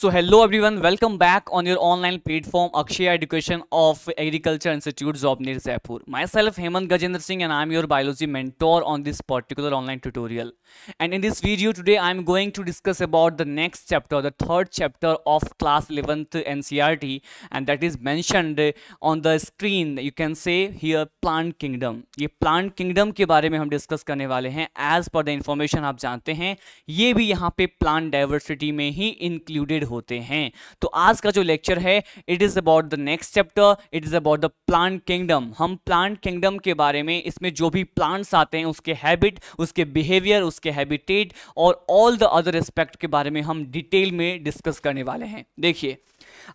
so hello everyone welcome back on your online platform Akshay education of agriculture institute of Neer Jaipur myself Hemant Gajendra Singh and I am your biology mentor on this particular online tutorial and in this video today I am going to discuss about the next chapter the third chapter of class eleventh N C R T and that is mentioned on the screen you can say here plant kingdom ये plant kingdom के बारे में हम discuss करने वाले हैं as per the information आप जानते हैं ये भी यहाँ पे प्लांट डाइवर्सिटी में ही इंक्लूडेड होते हैं तो आज का जो लेक्चर है it is about the next chapter it is about the plant kingdom हम प्लांट किंगडम के बारे में इसमें जो भी प्लांट्स आते हैं उसके हैबिट उसके बिहेवियर उसके हैबिटेट और ऑल द अदर एस्पेक्ट के बारे में हम डिटेल में डिस्कस करने वाले हैं देखिए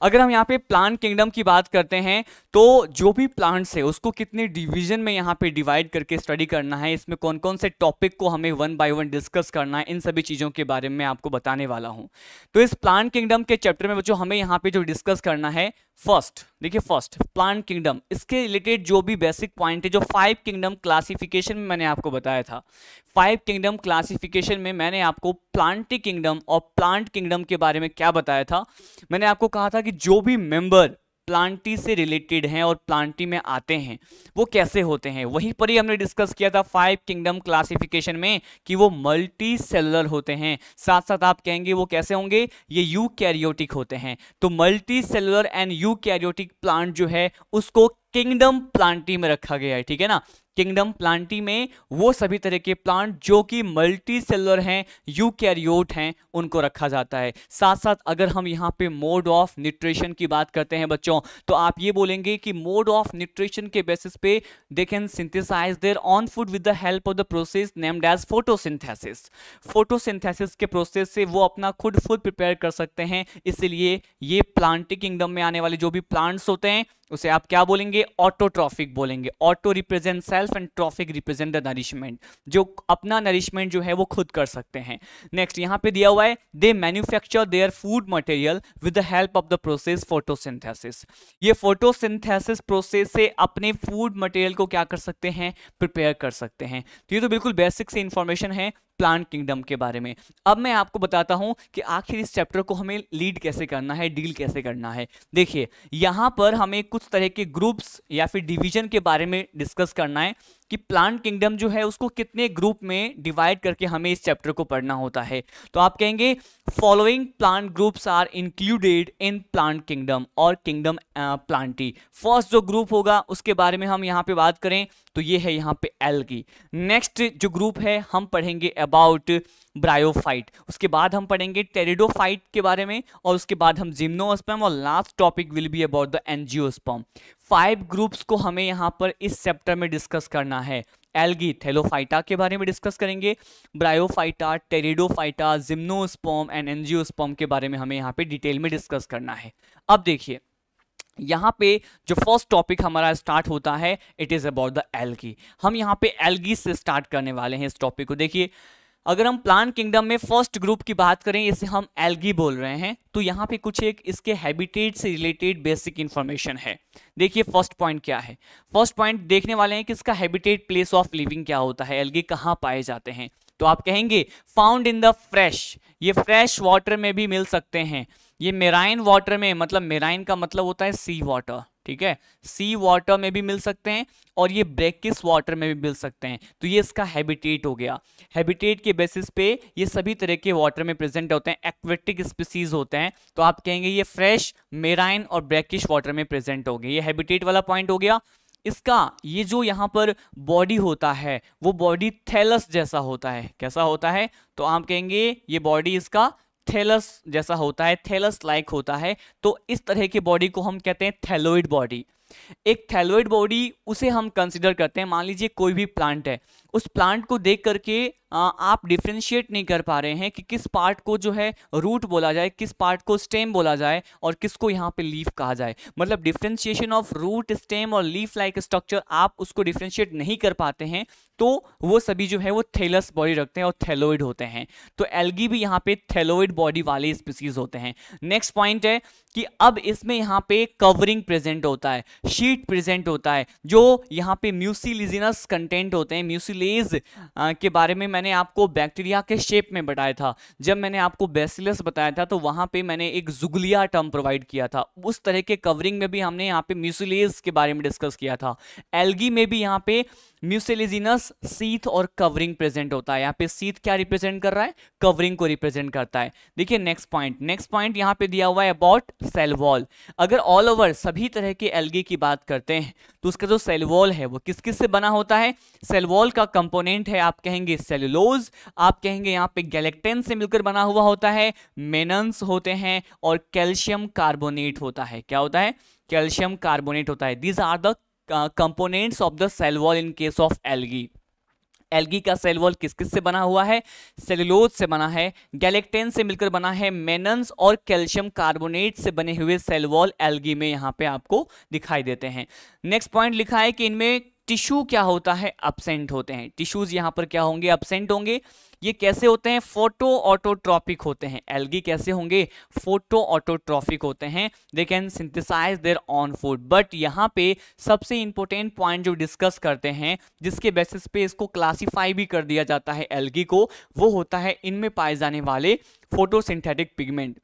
अगर हम यहाँ पे प्लांट किंगडम की बात करते हैं तो जो भी प्लांट्स है उसको कितने डिवीजन में यहाँ पे डिवाइड करके स्टडी करना है इसमें कौन कौन से टॉपिक को हमें वन बाय वन डिस्कस करना है इन सभी चीज़ों के बारे में आपको बताने वाला हूँ तो इस प्लांट किंगडम के चैप्टर में जो हमें यहाँ पे जो डिस्कस करना है फर्स्ट देखिए फर्स्ट प्लांट किंगडम इसके रिलेटेड जो भी बेसिक पॉइंट है जो फाइव किंगडम क्लासिफिकेशन में मैंने आपको बताया था फाइव किंगडम क्लासिफिकेशन में मैंने आपको प्लांटी किंगडम और प्लांट किंगडम के बारे में क्या बताया था मैंने आपको कहा था था कि जो भी मेंबर प्लांटी से रिलेटेड हैं और प्लांटी में आते हैं वो कैसे होते हैं वहीं पर ही हमने डिस्कस किया था फाइव किंगडम क्लासिफिकेशन में कि वो मल्टी सेलर होते हैं साथ साथ आप कहेंगे वो कैसे होंगे ये यू होते हैं तो multicellular and eukaryotic plant जो है उसको किंगडम प्लांटी में रखा गया है ठीक है ना किंगडम प्लांटी में वो सभी तरह के प्लांट जो कि मल्टी सेलर हैं यूकैरियोट हैं उनको रखा जाता है साथ साथ अगर हम यहाँ पे मोड ऑफ न्यूट्रिशन की बात करते हैं बच्चों तो आप ये बोलेंगे कि मोड ऑफ न्यूट्रिशन के बेसिस पे they can synthesize their own food with the help of the process named as photosynthesis photosynthesis के प्रोसेस से वो अपना खुद फूड प्रिपेयर कर सकते हैं इसीलिए ये प्लांटी किंगडम में आने वाले जो भी प्लांट्स होते हैं उसे आप क्या बोलेंगे ऑटोट्रॉफिक बोलेंगे auto represent self and trophic represent the nourishment जो अपना नरिशमेंट जो है वो खुद कर सकते हैं नेक्स्ट यहाँ पे दिया हुआ है they manufacture their food material with the help of the process photosynthesis ये फोटोसिंथेसिस प्रोसेस से अपने फूड मटेरियल को क्या कर सकते हैं प्रिपेयर कर सकते हैं तो ये तो बिल्कुल बेसिक से इन्फॉर्मेशन है प्लांट किंगडम के बारे में अब मैं आपको बताता हूँ कि आखिर इस चैप्टर को हमें लीड कैसे करना है डील कैसे करना है देखिए यहाँ पर हमें कुछ तरह के ग्रुप्स या फिर डिवीजन के बारे में डिस्कस करना है कि प्लांट किंगडम जो है उसको कितने ग्रुप में डिवाइड करके हमें इस चैप्टर को पढ़ना होता है तो आप कहेंगे following plant groups are included in plant kingdom और किंगडम प्लांटी फर्स्ट जो ग्रुप होगा उसके बारे में हम यहाँ पे बात करें तो ये है यहाँ पे एल की नेक्स्ट जो ग्रुप है हम पढ़ेंगे अबाउट ब्रायोफाइट उसके बाद हम पढ़ेंगे टेरिडोफाइट के बारे में और उसके बाद हम जिम्नोस्पर्म और last topic will be about the angiosperm five groups को हमें यहाँ पर इस चैप्टर में डिस्कस करना है एल्गी थेलोफाइटा के बारे में डिस्कस करेंगे bryophyta pteridophyta gymnosperm and angiosperm के बारे में हमें यहाँ पे डिटेल में डिस्कस करना है अब देखिए यहाँ पे जो फर्स्ट टॉपिक हमारा स्टार्ट होता है it is about the algae हम यहाँ पे एल्गी से स्टार्ट करने वाले हैं इस टॉपिक को देखिए अगर हम प्लांट किंगडम में फर्स्ट ग्रुप की बात करें इसे हम एल्गी बोल रहे हैं तो यहाँ पे कुछ एक इसके हैबिटेट से रिलेटेड बेसिक इन्फॉर्मेशन है देखिए फर्स्ट पॉइंट क्या है फर्स्ट पॉइंट देखने वाले हैं कि इसका हैबिटेट प्लेस ऑफ लिविंग क्या होता है एल्गी कहाँ पाए जाते हैं तो आप कहेंगे फाउंड इन द फ्रेश ये फ्रेश वाटर में भी मिल सकते हैं ये मेराइन वाटर में मतलब मेराइन का मतलब होता है सी वाटर ठीक है सी वाटर में भी मिल सकते हैं और ये ब्रेकिस वाटर में भी मिल सकते हैं तो ये इसका हैबिटेट हो गया हैबिटेट के बेसिस पे ये सभी तरह के वाटर में प्रेजेंट होते हैं एक्वेटिक स्पीसीज होते हैं तो आप कहेंगे ये फ्रेश मेराइन और ब्रेकिश वाटर में प्रेजेंट हो गए ये हैबिटेट वाला पॉइंट हो गया इसका ये जो यहाँ पर बॉडी होता है वो बॉडी थैलस जैसा होता है कैसा होता है तो आप कहेंगे ये बॉडी इसका थैलस जैसा होता है थैलस लाइक होता है तो इस तरह की बॉडी को हम कहते हैं थैलोइड बॉडी एक थैलोइड बॉडी उसे हम कंसिडर करते हैं मान लीजिए कोई भी प्लांट है उस प्लांट को देख करके आप डिफ्रेंशिएट नहीं कर पा रहे हैं कि किस पार्ट को जो है रूट बोला जाए किस पार्ट को स्टेम बोला जाए और किसको यहाँ पे लीफ कहा जाए मतलब डिफ्रेंशिएशन ऑफ रूट स्टेम और लीफ लाइक स्ट्रक्चर आप उसको डिफ्रेंशिएट नहीं कर पाते हैं तो वो सभी जो है वो थेलस बॉडी रखते हैं और थेलोइड होते हैं तो एल्गी भी यहाँ पे थेलोइड बॉडी वाले स्पीसीज होते हैं नेक्स्ट पॉइंट है कि अब इसमें यहाँ पे कवरिंग प्रेजेंट होता है शीट प्रेजेंट होता है जो यहाँ पे म्यूसिलिजिनस कंटेंट होते हैं म्यूसिल बैसिलेज के बारे में मैंने आपको बैक्टीरिया के शेप में बताया था जब मैंने आपको बेसिलस बताया था तो वहां पे मैंने एक जुगलिया टर्म प्रोवाइड किया था उस तरह के कवरिंग में भी हमने यहाँ पे म्यूसिलेज के बारे में डिस्कस किया था एल्गी में भी यहाँ पे म्यूसिलेजिनस सीथ और कवरिंग प्रेजेंट होता है यहाँ पे सीथ क्या रिप्रेजेंट कर रहा है कवरिंग को रिप्रेजेंट करता है देखिए नेक्स्ट पॉइंट नेक्स्ट पॉइंट यहाँ पे दिया हुआ है अबाउट सेल वॉल अगर ऑल ओवर सभी तरह के एल्गी की बात करते हैं तो उसका जो सेलवॉल है वो किस किस से बना होता है सेलवॉल का कंपोनेंट है आप कहेंगे सेलुलोज आप कहेंगे यहाँ पे गैलेक्टेन से मिलकर बना हुआ होता है मेनन्स होते हैं और कैल्शियम कार्बोनेट होता है क्या होता है कैल्शियम कार्बोनेट होता है these are the components of the cell wall in case of algae algae का सेल वॉल किस किस से बना हुआ है सेलुलोज से बना है गैलेक्टेन से मिलकर बना है मेनन्स और कैल्शियम कार्बोनेट से बने हुए सेल वॉल में यहाँ पे आपको दिखाई देते हैं नेक्स्ट पॉइंट लिखा है कि इनमें टिश्यू क्या होता है अपसेंट होते हैं टिश्यूज यहाँ पर क्या होंगे अपसेंट होंगे ये कैसे होते हैं फोटो ऑटोट्रॉपिक होते हैं एल्गी कैसे होंगे फोटो ऑटोट्रॉपिक होते हैं they can synthesize their own food but यहाँ पे सबसे इंपॉर्टेंट पॉइंट जो डिस्कस करते हैं जिसके बेसिस पे इसको क्लासीफाई भी कर दिया जाता है एल्गी को वो होता है इनमें पाए जाने वाले सिंथेटिक पिगमेंट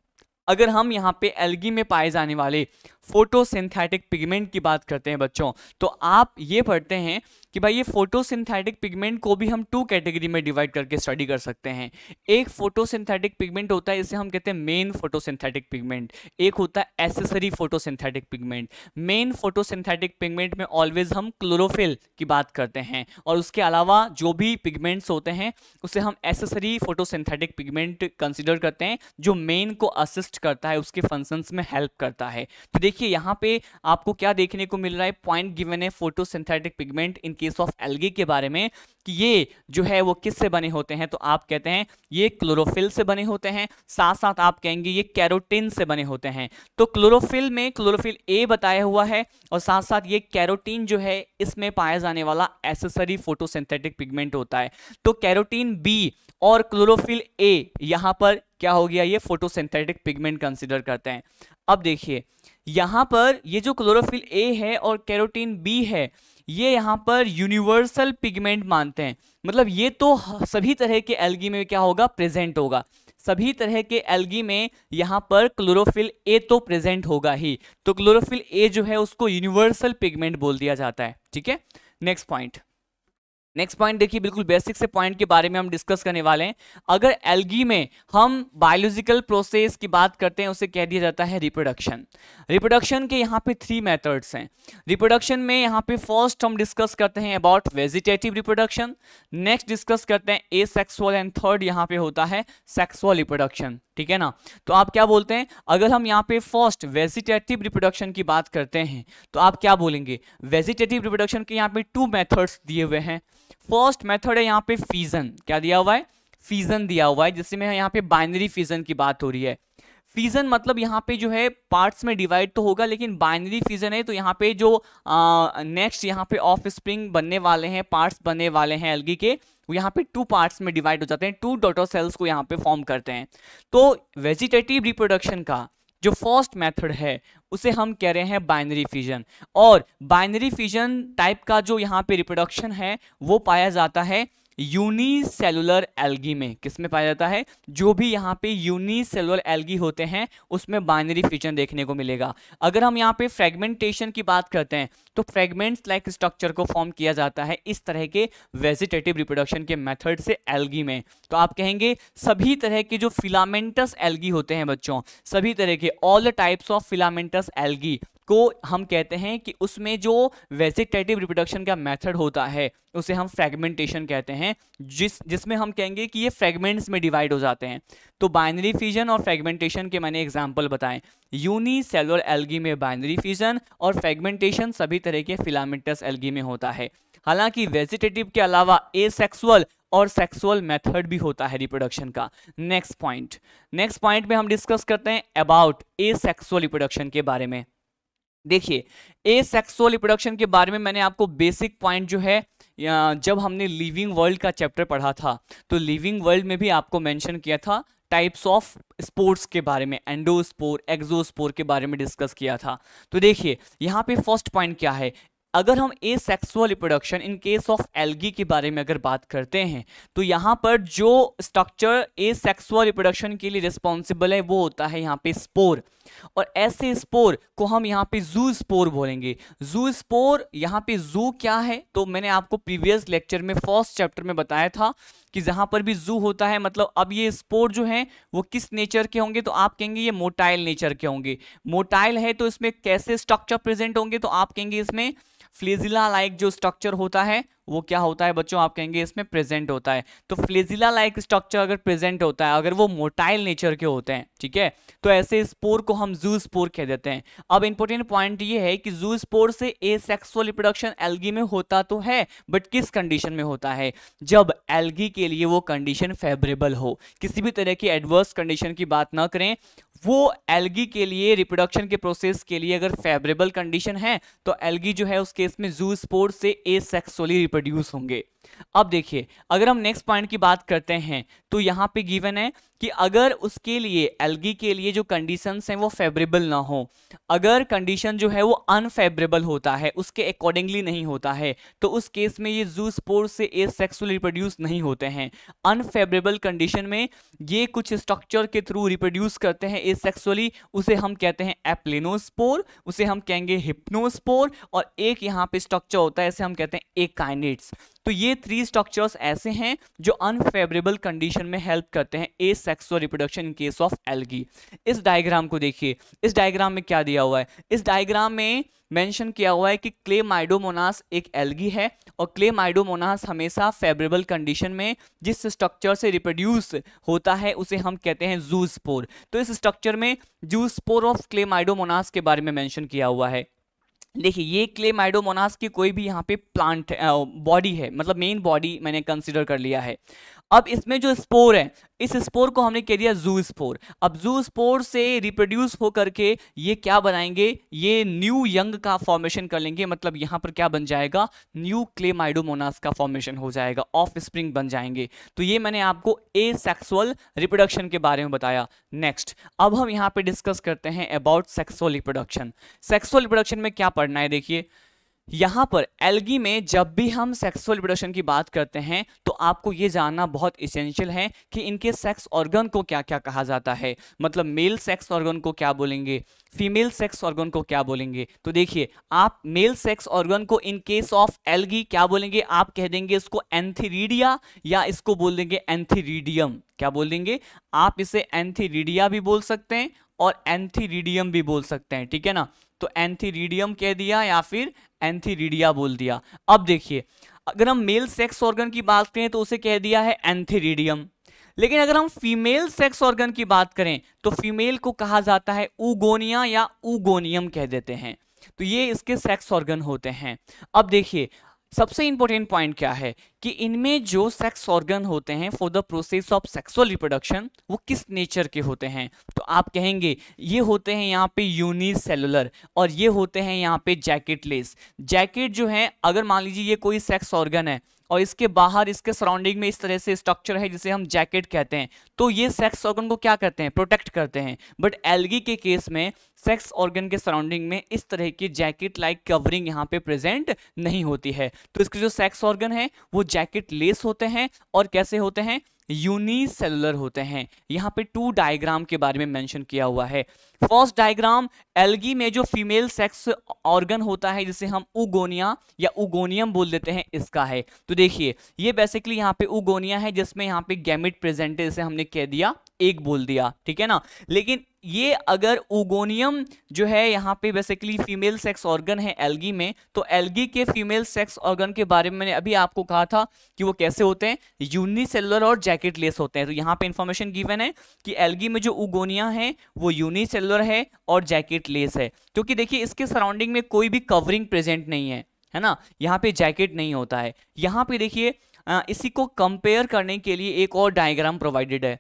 अगर हम यहाँ पे एल्गी में पाए जाने वाले फोटोसिंथेटिक पिगमेंट की बात करते हैं बच्चों तो आप ये पढ़ते हैं कि भाई ये फोटोसिंथेटिक पिगमेंट को भी हम टू कैटेगरी में डिवाइड करके स्टडी कर सकते हैं एक फोटोसिंथेटिक पिगमेंट होता है इसे हम कहते हैं मेन फोटोसिंथेटिक पिगमेंट एक होता है accessory photosynthetic pigment main photosynthetic pigment में ऑलवेज हम क्लोरोफिल की बात करते हैं और उसके अलावा जो भी पिगमेंट्स होते हैं उसे हम एसेसरी फोटोसिंथेटिक पिगमेंट कंसिडर करते हैं जो मेन को असिस्ट करता है उसके फंक्शंस में हेल्प करता है तो देखिए देखिए यहाँ पे आपको क्या देखने को मिल रहा है पॉइंट गिवन है photosynthetic pigment in case of algae के बारे में कि ये जो है वो किससे बने होते हैं तो आप कहते हैं ये क्लोरोफिल से बने होते हैं साथ साथ आप कहेंगे ये कैरोटीन से बने होते हैं तो क्लोरोफिल में क्लोरोफिल ए बताया हुआ है और साथ साथ ये कैरोटीन जो है इसमें पाया जाने वाला एसेसरी फोटो पिगमेंट होता है तो कैरोटीन बी और क्लोरोफिल ए यहाँ पर क्या हो गया ये फोटोसिंथेटिक पिगमेंट कंसिडर करते हैं अब देखिए यहाँ पर ये जो क्लोरोफिल ए है और कैरोटीन बी है ये यहाँ पर यूनिवर्सल पिगमेंट मानते हैं मतलब ये तो सभी तरह के एल्गी में क्या होगा प्रेजेंट होगा सभी तरह के एल्गी में यहाँ पर क्लोरोफिल ए तो प्रेजेंट होगा ही तो क्लोरोफिल ए जो है उसको यूनिवर्सल पिगमेंट बोल दिया जाता है ठीक है नेक्स्ट पॉइंट नेक्स्ट पॉइंट देखिए बिल्कुल बेसिक से पॉइंट के बारे में हम डिस्कस करने वाले हैं अगर एलगी में हम बायोलॉजिकल प्रोसेस की बात करते हैं उसे कह दिया जाता है रिप्रोडक्शन रिप्रोडक्शन के यहाँ पे थ्री मेथड्स हैं रिप्रोडक्शन में यहाँ पे फर्स्ट हम डिस्कस करते हैं about vegetative reproduction next discuss करते हैं ए सेक्सुअल एंड थर्ड यहाँ पे होता है सेक्सुअल रिप्रोडक्शन ठीक है ना तो आप क्या बोलते हैं अगर हम यहाँ पे फर्स्ट वेजिटेटिव रिप्रोडक्शन की बात करते हैं तो आप क्या बोलेंगे वेजिटेटिव रिप्रोडक्शन के यहाँ पे टू मेथड्स दिए हुए हैं फर्स्ट मेथड है यहाँ पे फीजन क्या दिया हुआ है फीजन दिया हुआ है जिसमें यहाँ पे बाइनरी फीजन की बात हो रही है फीजन मतलब यहाँ पे जो है पार्ट्स में डिवाइड तो होगा लेकिन बाइनरी फीजन है तो यहाँ पे जो नेक्स्ट यहाँ पे ऑफ स्प्रिंग बनने वाले हैं पार्ट्स बनने वाले हैं एलगी के वो यहाँ पे टू पार्ट्स में डिवाइड हो जाते हैं टू डॉटर सेल्स को यहाँ पे फॉर्म करते हैं तो वेजिटेटिव रिप्रोडक्शन का जो फर्स्ट मेथड है उसे हम कह रहे हैं बाइनरी फिजन और बाइनरी फिजन टाइप का जो यहाँ पे रिप्रोडक्शन है वो पाया जाता है यूनिसेलुलर एल्गी में किस में पाया जाता है जो भी यहाँ पे यूनिसेलुलर एल्गी होते हैं उसमें बाइनरी फ्यूजन देखने को मिलेगा अगर हम यहाँ पे फ्रेगमेंटेशन की बात करते हैं तो फ्रेगमेंट्स लाइक स्ट्रक्चर को फॉर्म किया जाता है इस तरह के वेजिटेटिव रिप्रोडक्शन के मेथड से एल्गी में तो आप कहेंगे सभी तरह के जो फिलामेंटस एल्गी होते हैं बच्चों सभी तरह के all types of filamentous algae को हम कहते हैं कि उसमें जो वेजिटेटिव रिप्रोडक्शन का मेथड होता है उसे हम फ्रेगमेंटेशन कहते हैं जिस जिसमें हम कहेंगे कि ये फ्रेगमेंट्स में डिवाइड हो जाते हैं तो बाइनरी फ्यूजन और फ्रेगमेंटेशन के मैंने एग्जांपल बताएं यूनी यूनिसेलुलर एलगी में बाइनरी फ्यूजन और फ्रेगमेंटेशन सभी तरह के फिलामेंटस एलगी में होता है हालांकि वेजिटेटिव के अलावा सेक्सुअल और सेक्सुअल मेथड भी होता है रिप्रोडक्शन का नेक्स्ट पॉइंट नेक्स्ट पॉइंट में हम डिस्कस करते हैं अबाउट ए सेक्सुअल रिप्रोडक्शन के बारे में देखिए ए सेक्सुअल रिप्रोडक्शन के बारे में मैंने आपको बेसिक पॉइंट जो है जब हमने लिविंग वर्ल्ड का चैप्टर पढ़ा था तो लिविंग वर्ल्ड में भी आपको मेंशन किया था टाइप्स ऑफ स्पोर्ट्स के बारे में एंडोस्पोर एग्जोस्पोर के बारे में डिस्कस किया था तो देखिए यहाँ पे फर्स्ट पॉइंट क्या है अगर हम asexual reproduction in case of algae के बारे में अगर बात करते हैं तो यहाँ पर जो स्ट्रक्चर ए सेक्सुअल रिप्रोडक्शन के लिए रिस्पॉन्सिबल है वो होता है यहाँ पे स्पोर और ऐसे स्पोर को हम यहाँ पे जू स्पोर बोलेंगे जू स्पोर यहाँ पे जू क्या है तो मैंने आपको प्रीवियस लेक्चर में फर्स्ट चैप्टर में बताया था कि जहां पर भी जू होता है मतलब अब ये स्पोर जो है वो किस नेचर के होंगे तो आप कहेंगे ये मोटाइल नेचर के होंगे मोटाइल है तो इसमें कैसे स्ट्रक्चर प्रेजेंट होंगे तो आप कहेंगे इसमें फ्लेजिला लाइक जो स्ट्रक्चर होता है वो क्या होता है बच्चों आप कहेंगे इसमें प्रेजेंट होता है तो फ्लेजिला लाइक स्ट्रक्चर अगर प्रेजेंट होता है अगर वो मोटाइल नेचर के होते हैं ठीक है तो ऐसे स्पोर को हम जू स्पोर कह देते हैं अब इंपॉर्टेंट पॉइंट ये है कि जू स्पोर से ए सेक्सुअल रिप्रोडक्शन एल्गी में होता तो है बट किस कंडीशन में होता है जब एल्गी के लिए वो कंडीशन फेवरेबल हो किसी भी तरह की एडवर्स कंडीशन की बात ना करें वो एल्गी के लिए रिप्रोडक्शन के प्रोसेस के लिए अगर फेवरेबल कंडीशन है तो एल्गी जो है उस केस में जू स्पोर से ए सेक्सुअली प्रोड्यूस होंगे अब देखिए अगर हम नेक्स्ट पॉइंट की बात करते हैं तो यहाँ पे गिवन है कि अगर उसके लिए एल्गी के लिए जो कंडीशंस हैं वो फेवरेबल ना हो अगर कंडीशन जो है वो अनफेवरेबल होता है उसके अकॉर्डिंगली नहीं होता है तो उस केस में ये जू स्पोर से ए सेक्सुअल रिप्रोड्यूस नहीं होते हैं अनफेवरेबल कंडीशन में ये कुछ स्ट्रक्चर के थ्रू रिप्रोड्यूस करते हैं ए सेक्सुअली उसे हम कहते हैं एप्लेनोस्पोर उसे हम कहेंगे हिप्नोस्पोर और एक यहाँ पे स्ट्रक्चर होता है इसे हम कहते हैं एकाइनेट्स काइनेट्स तो ये थ्री स्ट्रक्चर्स ऐसे हैं जो अनफेवरेबल कंडीशन में हेल्प करते हैं asexual reproduction in case of algae इस डायग्राम को देखिए इस डायग्राम में क्या दिया हुआ है इस डायग्राम में मेंशन किया हुआ है कि क्ले माइडोमोनास एक एलगी है और क्ले माइडोमोनास हमेशा फेवरेबल कंडीशन में जिस स्ट्रक्चर से रिप्रोड्यूस होता है उसे हम कहते हैं जूसपोर तो इस स्ट्रक्चर में जू ऑफ क्ले माइडोमोनास के बारे में मेंशन किया हुआ है देखिए ये क्ले माइडोमोनास की कोई भी यहाँ पे प्लांट बॉडी है मतलब मेन बॉडी मैंने कंसिडर कर लिया है अब इसमें जो स्पोर है इस स्पोर को हमने कह दिया जू स्पोर अब जू स्पोर से रिप्रोड्यूस होकर के ये क्या बनाएंगे ये न्यू यंग का फॉर्मेशन कर लेंगे मतलब यहां पर क्या बन जाएगा न्यू क्लेमाइडोमोनास का फॉर्मेशन हो जाएगा ऑफ स्प्रिंग बन जाएंगे तो ये मैंने आपको ए सेक्सुअल रिप्रोडक्शन के बारे में बताया नेक्स्ट अब हम यहाँ पे डिस्कस करते हैं about sexual reproduction sexual reproduction में क्या पढ़ना है देखिए यहां पर एलगी में जब भी हम सेक्सुअल रिप्रोडक्शन की बात करते हैं तो आपको ये जानना बहुत इसेंशियल है कि इनके सेक्स ऑर्गन को क्या क्या कहा जाता है मतलब मेल सेक्स ऑर्गन को क्या बोलेंगे फीमेल सेक्स ऑर्गन को क्या बोलेंगे तो देखिए आप मेल सेक्स ऑर्गन को इन केस ऑफ एलगी क्या बोलेंगे आप कह देंगे इसको एंथीरिडिया या इसको बोल देंगे एंथीरिडियम क्या बोल देंगे आप इसे एंथीरिडिया भी बोल सकते हैं और एंथीरिडियम भी बोल सकते हैं ठीक है ना तो एंथीरिडियम कह दिया या फिर एंथीरिडिया बोल दिया अब देखिए अगर हम मेल सेक्स ऑर्गन की बात करें तो उसे कह दिया है एंथीरिडियम लेकिन अगर हम फीमेल सेक्स ऑर्गन की बात करें तो फीमेल को कहा जाता है उगोनिया या उगोनियम कह देते हैं तो ये इसके सेक्स ऑर्गन होते हैं अब देखिए सबसे इंपॉर्टेंट पॉइंट क्या है कि इनमें जो सेक्स ऑर्गन होते हैं for the process of sexual reproduction वो किस नेचर के होते हैं तो आप कहेंगे ये होते हैं यहाँ पे यूनिसेलुलर और ये होते हैं यहाँ पे लेस जैकेट जो है अगर मान लीजिए ये कोई सेक्स ऑर्गन है और इसके बाहर इसके सराउंडिंग में इस तरह से स्ट्रक्चर है जिसे हम जैकेट कहते हैं तो ये सेक्स ऑर्गन को क्या करते हैं प्रोटेक्ट करते हैं बट एलगी के केस में सेक्स ऑर्गन के सराउंडिंग में इस तरह की जैकेट लाइक कवरिंग यहाँ पे प्रेजेंट नहीं होती है तो इसके जो सेक्स ऑर्गन है वो जैकेट लेस होते हैं और कैसे होते हैं यूनिसेलुलर होते हैं यहाँ पे टू डायग्राम के बारे में मेंशन किया हुआ है फर्स्ट डायग्राम एल्गी में जो फीमेल सेक्स ऑर्गन होता है जिसे हम उगोनिया या उगोनियम बोल देते हैं इसका है तो देखिए ये बेसिकली यहाँ पे उगोनिया है जिसमें यहाँ पे गैमिट प्रेजेंट है जिसे हमने कह दिया एक बोल दिया ठीक है ना लेकिन ये अगर उगोनियम जो है यहाँ पे बेसिकली फीमेल सेक्स ऑर्गन है एल्गी में तो एल्गी के फीमेल सेक्स ऑर्गन के बारे में मैंने अभी आपको कहा था कि वो कैसे होते हैं यूनिसेलुलर और जैकेट लेस होते हैं तो यहाँ पे इन्फॉर्मेशन गिवन है कि एल्गी में जो उगोनिया है वो यूनिसेलुलर है और जैकेट लेस है क्योंकि देखिए इसके सराउंडिंग में कोई भी कवरिंग प्रेजेंट नहीं है है ना यहाँ पे जैकेट नहीं होता है यहाँ पे देखिए इसी को कंपेयर करने के लिए एक और डायग्राम प्रोवाइडेड है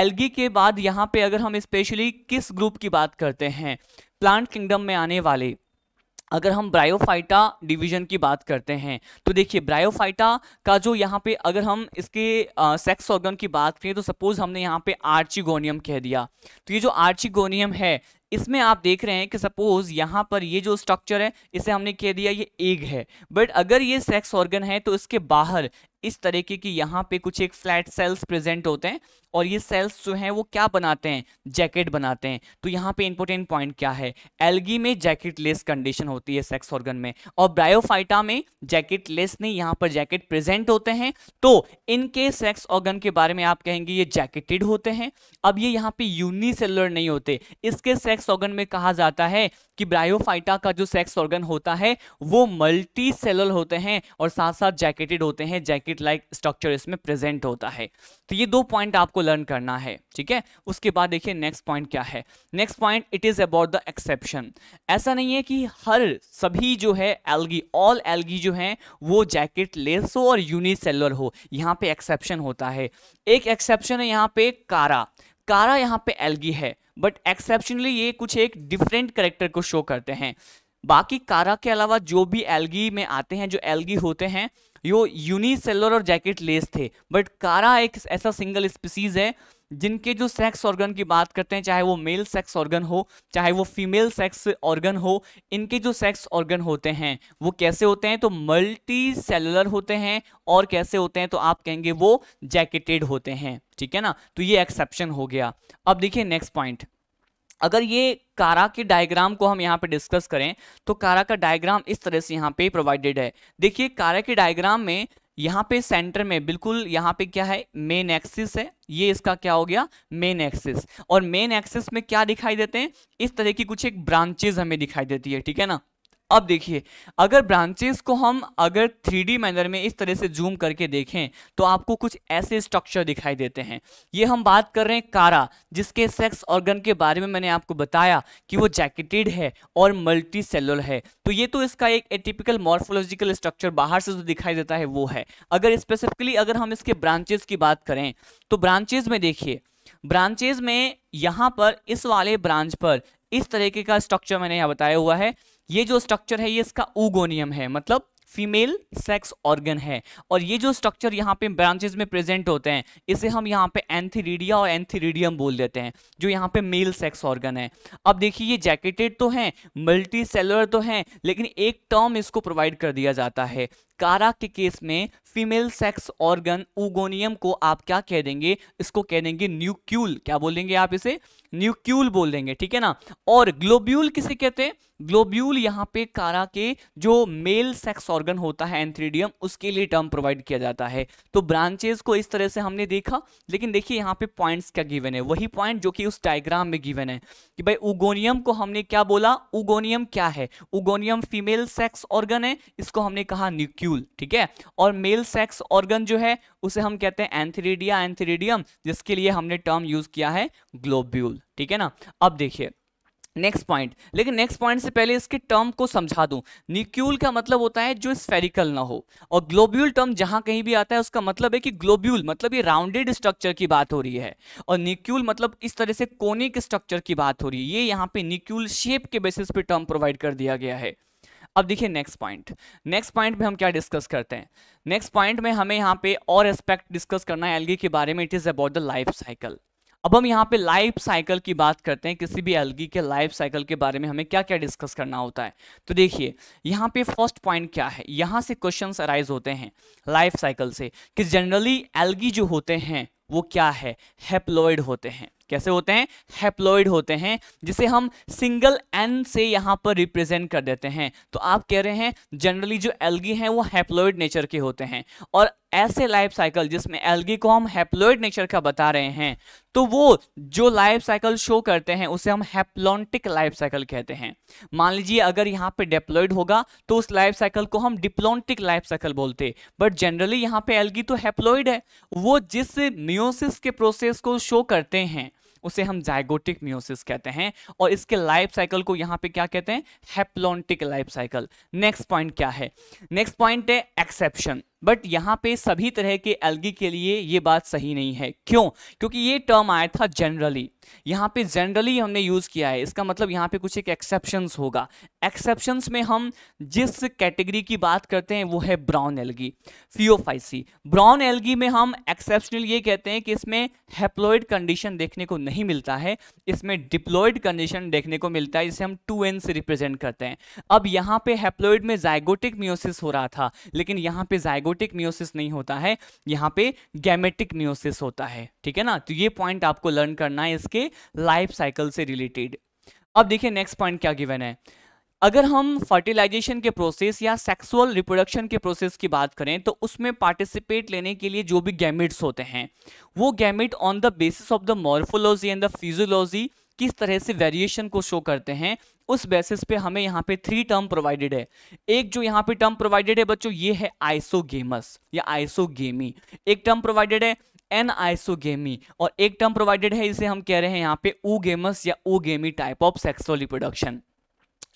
एलगी के बाद यहाँ पे अगर हम स्पेशली किस ग्रुप की बात करते हैं प्लांट किंगडम में आने वाले अगर हम ब्रायोफाइटा डिवीजन की बात करते हैं तो देखिए ब्रायोफाइटा का जो यहाँ पे अगर हम इसके आ, सेक्स ऑर्गन की बात करें तो सपोज हमने यहाँ पे आर्चिगोनियम कह दिया तो ये जो आर्चिगोनियम है इसमें आप देख रहे हैं कि सपोज यहां पर ये जो स्ट्रक्चर है इसे हमने कह दिया ये एग है बट अगर ये सेक्स ऑर्गन है तो इसके बाहर इस तरीके की यहाँ पे कुछ एक फ्लैट सेल्स प्रेजेंट होते हैं और ये सेल्स जो हैं वो क्या बनाते हैं जैकेट बनाते हैं तो यहाँ पे इंपॉर्टेंट पॉइंट क्या है एल्गी में जैकेट लेस कंडीशन होती है सेक्स ऑर्गन में और ब्रायोफाइटा में जैकेट लेस नहीं यहाँ पर जैकेट प्रेजेंट होते हैं तो इनके सेक्स ऑर्गन के बारे में आप कहेंगे ये जैकेटेड होते हैं अब ये यहाँ पे यूनिसेलर नहीं होते इसके सेक्स सेक्स ऑर्गन में कहा जाता है कि ब्रायोफाइटा का जो सेक्स ऑर्गन होता है वो मल्टी सेलर होते हैं और साथ साथ जैकेटेड होते हैं जैकेट लाइक स्ट्रक्चर इसमें प्रेजेंट होता है तो ये दो पॉइंट आपको लर्न करना है ठीक है उसके बाद देखिए नेक्स्ट पॉइंट क्या है next point it is about the exception ऐसा नहीं है कि हर सभी जो है एलगी ऑल एलगी जो है वो जैकेट लेस हो और यूनिसेलर हो यहाँ पे एक्सेप्शन होता है एक एक्सेप्शन है यहाँ पे कारा कारा यहाँ पे एल्गी है बट एक्सेप्शनली ये कुछ एक डिफरेंट करेक्टर को शो करते हैं बाकी कारा के अलावा जो भी एल्गी में आते हैं जो एल्गी होते हैं यो यूनिसेलर और जैकेट लेस थे बट कारा एक ऐसा सिंगल स्पीसीज है जिनके जो सेक्स ऑर्गन की बात करते हैं चाहे वो मेल सेक्स ऑर्गन हो चाहे वो फीमेल सेक्स ऑर्गन हो इनके जो सेक्स ऑर्गन होते हैं वो कैसे होते हैं तो मल्टी सेलुलर होते हैं और कैसे होते हैं तो आप कहेंगे वो जैकेटेड होते हैं ठीक है ना तो ये एक्सेप्शन हो गया अब देखिए नेक्स्ट पॉइंट अगर ये कारा के डायग्राम को हम यहाँ पे डिस्कस करें तो कारा का डायग्राम इस तरह से यहाँ पे प्रोवाइडेड है देखिए कारा के डायग्राम में यहाँ पे सेंटर में बिल्कुल यहाँ पे क्या है मेन एक्सिस है ये इसका क्या हो गया मेन एक्सिस और मेन एक्सिस में क्या दिखाई देते हैं इस तरह की कुछ एक ब्रांचेज हमें दिखाई देती है ठीक है ना अब देखिए अगर ब्रांचेस को हम अगर थ्री मैनर में इस तरह से जूम करके देखें तो आपको कुछ ऐसे स्ट्रक्चर दिखाई देते हैं ये हम बात कर रहे हैं कारा जिसके सेक्स ऑर्गन के बारे में मैंने आपको बताया कि वो जैकेटेड है और मल्टी सेलुलर है तो ये तो इसका एक एटिपिकल मॉर्फोलॉजिकल स्ट्रक्चर बाहर से जो दिखाई देता है वो है अगर स्पेसिफिकली अगर हम इसके ब्रांचेज की बात करें तो ब्रांचेज में देखिए ब्रांचेज में यहाँ पर इस वाले ब्रांच पर इस तरीके का स्ट्रक्चर मैंने यहाँ बताया हुआ है ये जो स्ट्रक्चर है ये इसका ऊगोनियम है मतलब फीमेल सेक्स ऑर्गन है और ये जो स्ट्रक्चर यहाँ पे ब्रांचेस में प्रेजेंट होते हैं इसे हम यहाँ पे एंथीरिडिया और एंथीरिडियम बोल देते हैं जो यहाँ पे मेल सेक्स ऑर्गन है अब देखिए ये जैकेटेड तो हैं मल्टी सेलर तो हैं लेकिन एक टर्म इसको प्रोवाइड कर दिया जाता है कारा के केस में फीमेल सेक्स ऑर्गन उगोनियम को आप क्या कह देंगे इसको कह देंगे न्यूक्यूल क्या बोलेंगे आप इसे न्यूक्यूल बोल देंगे ठीक है ना और ग्लोब्यूल किसे कहते हैं ग्लोब्यूल यहाँ पे कारा के जो मेल सेक्स ऑर्गन होता है एंथ्रीडियम उसके लिए टर्म प्रोवाइड किया जाता है तो ब्रांचेस को इस तरह से हमने देखा लेकिन देखिए यहाँ पे पॉइंट्स क्या गिवन है वही पॉइंट जो कि उस डायग्राम में गिवन है कि भाई उगोनियम को हमने क्या बोला उगोनियम क्या है उगोनियम फीमेल सेक्स ऑर्गन है इसको हमने कहा न्यूक्यूल ओव्यूल ठीक है और मेल सेक्स ऑर्गन जो है उसे हम कहते हैं एंथरीडिया एंथरीडियम जिसके लिए हमने टर्म यूज किया है ग्लोब्यूल ठीक है ना अब देखिए नेक्स्ट पॉइंट लेकिन नेक्स्ट पॉइंट से पहले इसके टर्म को समझा दूं निक्यूल का मतलब होता है जो स्फेरिकल ना हो और ग्लोब्यूल टर्म जहां कहीं भी आता है उसका मतलब है कि ग्लोब्यूल मतलब ये राउंडेड स्ट्रक्चर की बात हो रही है और निक्यूल मतलब इस तरह से कोनिक स्ट्रक्चर की बात हो रही है ये यहां पे निक्यूल शेप के बेसिस पे टर्म प्रोवाइड कर दिया गया है अब देखिए नेक्स्ट पॉइंट नेक्स्ट पॉइंट में हम क्या डिस्कस करते हैं नेक्स्ट पॉइंट में हमें यहाँ पे और एस्पेक्ट डिस्कस करना है एलगी के बारे में it is about the life cycle अब हम यहाँ पे लाइफ साइकिल की बात करते हैं किसी भी एलगी के लाइफ साइकिल के बारे में हमें क्या क्या डिस्कस करना होता है तो देखिए यहाँ पे फर्स्ट पॉइंट क्या है यहाँ से क्वेश्चंस अराइज होते हैं लाइफ साइकिल से कि जनरली एलगी जो होते हैं वो क्या है हैप्लॉयड होते हैं कैसे होते हैं हैप्लॉयड होते हैं जिसे हम सिंगल एन से यहाँ पर रिप्रेजेंट कर देते हैं तो आप कह रहे हैं जनरली जो एल्गी हैं वो हैप्लॉयड नेचर के होते हैं और ऐसे लाइफ साइकिल जिसमें एल्गी को हम हैप्लॉयड नेचर का बता रहे हैं तो वो जो लाइफ साइकिल शो करते हैं उसे हम हैप्लॉन्टिक लाइफ साइकिल कहते हैं मान लीजिए अगर यहाँ पे डेप्लॉयड होगा तो उस लाइफ साइकिल को हम डिप्लॉन्टिक लाइफ साइकिल बोलते बट जनरली यहाँ पे एल्गी तो हैप्लॉयड है वो जिस मियोसिस के प्रोसेस को शो करते हैं उसे हम जायगोटिक मियोसिस कहते हैं और इसके लाइफ साइकिल को यहां पे क्या कहते हैं haplontic life cycle next point क्या है नेक्स्ट पॉइंट है एक्सेप्शन बट यहाँ पे सभी तरह के एल्गी के लिए ये बात सही नहीं है क्यों क्योंकि ये टर्म आया था जनरली यहाँ पे जनरली हमने यूज़ किया है इसका मतलब यहाँ पे कुछ एक एक्सेप्शंस होगा एक्सेप्शंस में हम जिस कैटेगरी की बात करते हैं वो है brown algae phaeophyceae brown algae में हम एक्सेप्शनल ये कहते हैं कि इसमें हेप्लोइड कंडीशन देखने को नहीं मिलता है इसमें डिप्लोइड कंडीशन देखने को मिलता है जिसे हम टू एन से रिप्रेजेंट करते हैं अब यहाँ पे हेप्लोइड में जायगोटिक म्योसिस हो रहा था लेकिन यहाँ पे जायगो जाइगोटिक मियोसिस नहीं होता है यहाँ पे गैमेटिक मियोसिस होता है ठीक है ना तो ये पॉइंट आपको लर्न करना है इसके लाइफ साइकिल से रिलेटेड अब देखिए नेक्स्ट पॉइंट क्या गिवन है अगर हम फर्टिलाइजेशन के प्रोसेस या सेक्सुअल रिप्रोडक्शन के प्रोसेस की बात करें तो उसमें पार्टिसिपेट लेने के लिए जो भी गैमिट्स होते हैं वो gamete on the basis of the morphology and the physiology किस तरह से वेरिएशन को शो करते हैं उस बेसिस पे हमें यहाँ पे थ्री टर्म प्रोवाइडेड है एक जो यहाँ पे टर्म प्रोवाइडेड है बच्चों ये है आइसो गेमस या आइसो गेमी एक टर्म प्रोवाइडेड है एन आइसो गेमी और एक टर्म प्रोवाइडेड है इसे हम कह रहे हैं यहाँ पे गेमस या गेमी टाइप ऑफ सेक्सुअल रिप्रोडक्शन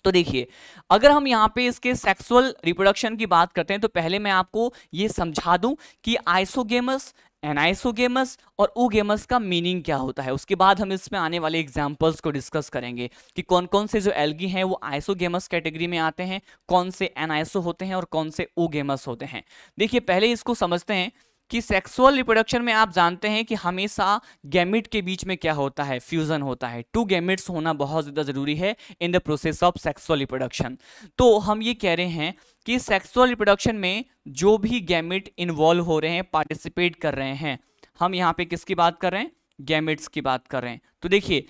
तो देखिए अगर हम यहाँ पे इसके सेक्सुअल रिप्रोडक्शन की बात करते हैं तो पहले मैं आपको ये समझा दूं कि आइसोगेमस गेमस और ओ गेमस का मीनिंग क्या होता है उसके बाद हम इसमें आने वाले एग्जाम्पल्स को डिस्कस करेंगे कि कौन कौन से जो एलगी हैं वो गेमस कैटेगरी में आते हैं कौन से एनआईसो होते हैं और कौन से ओ गेमस होते हैं देखिए पहले इसको समझते हैं कि सेक्सुअल रिप्रोडक्शन में आप जानते हैं कि हमेशा गैमिट के बीच में क्या होता है फ्यूजन होता है टू गैमिट्स होना बहुत ज़्यादा ज़रूरी है in the process of sexual reproduction तो हम ये कह रहे हैं कि सेक्सुअल रिप्रोडक्शन में जो भी गैमिट इन्वॉल्व हो रहे हैं पार्टिसिपेट कर रहे हैं हम यहाँ पे किसकी बात कर रहे हैं गैमिट्स की बात कर रहे हैं तो देखिए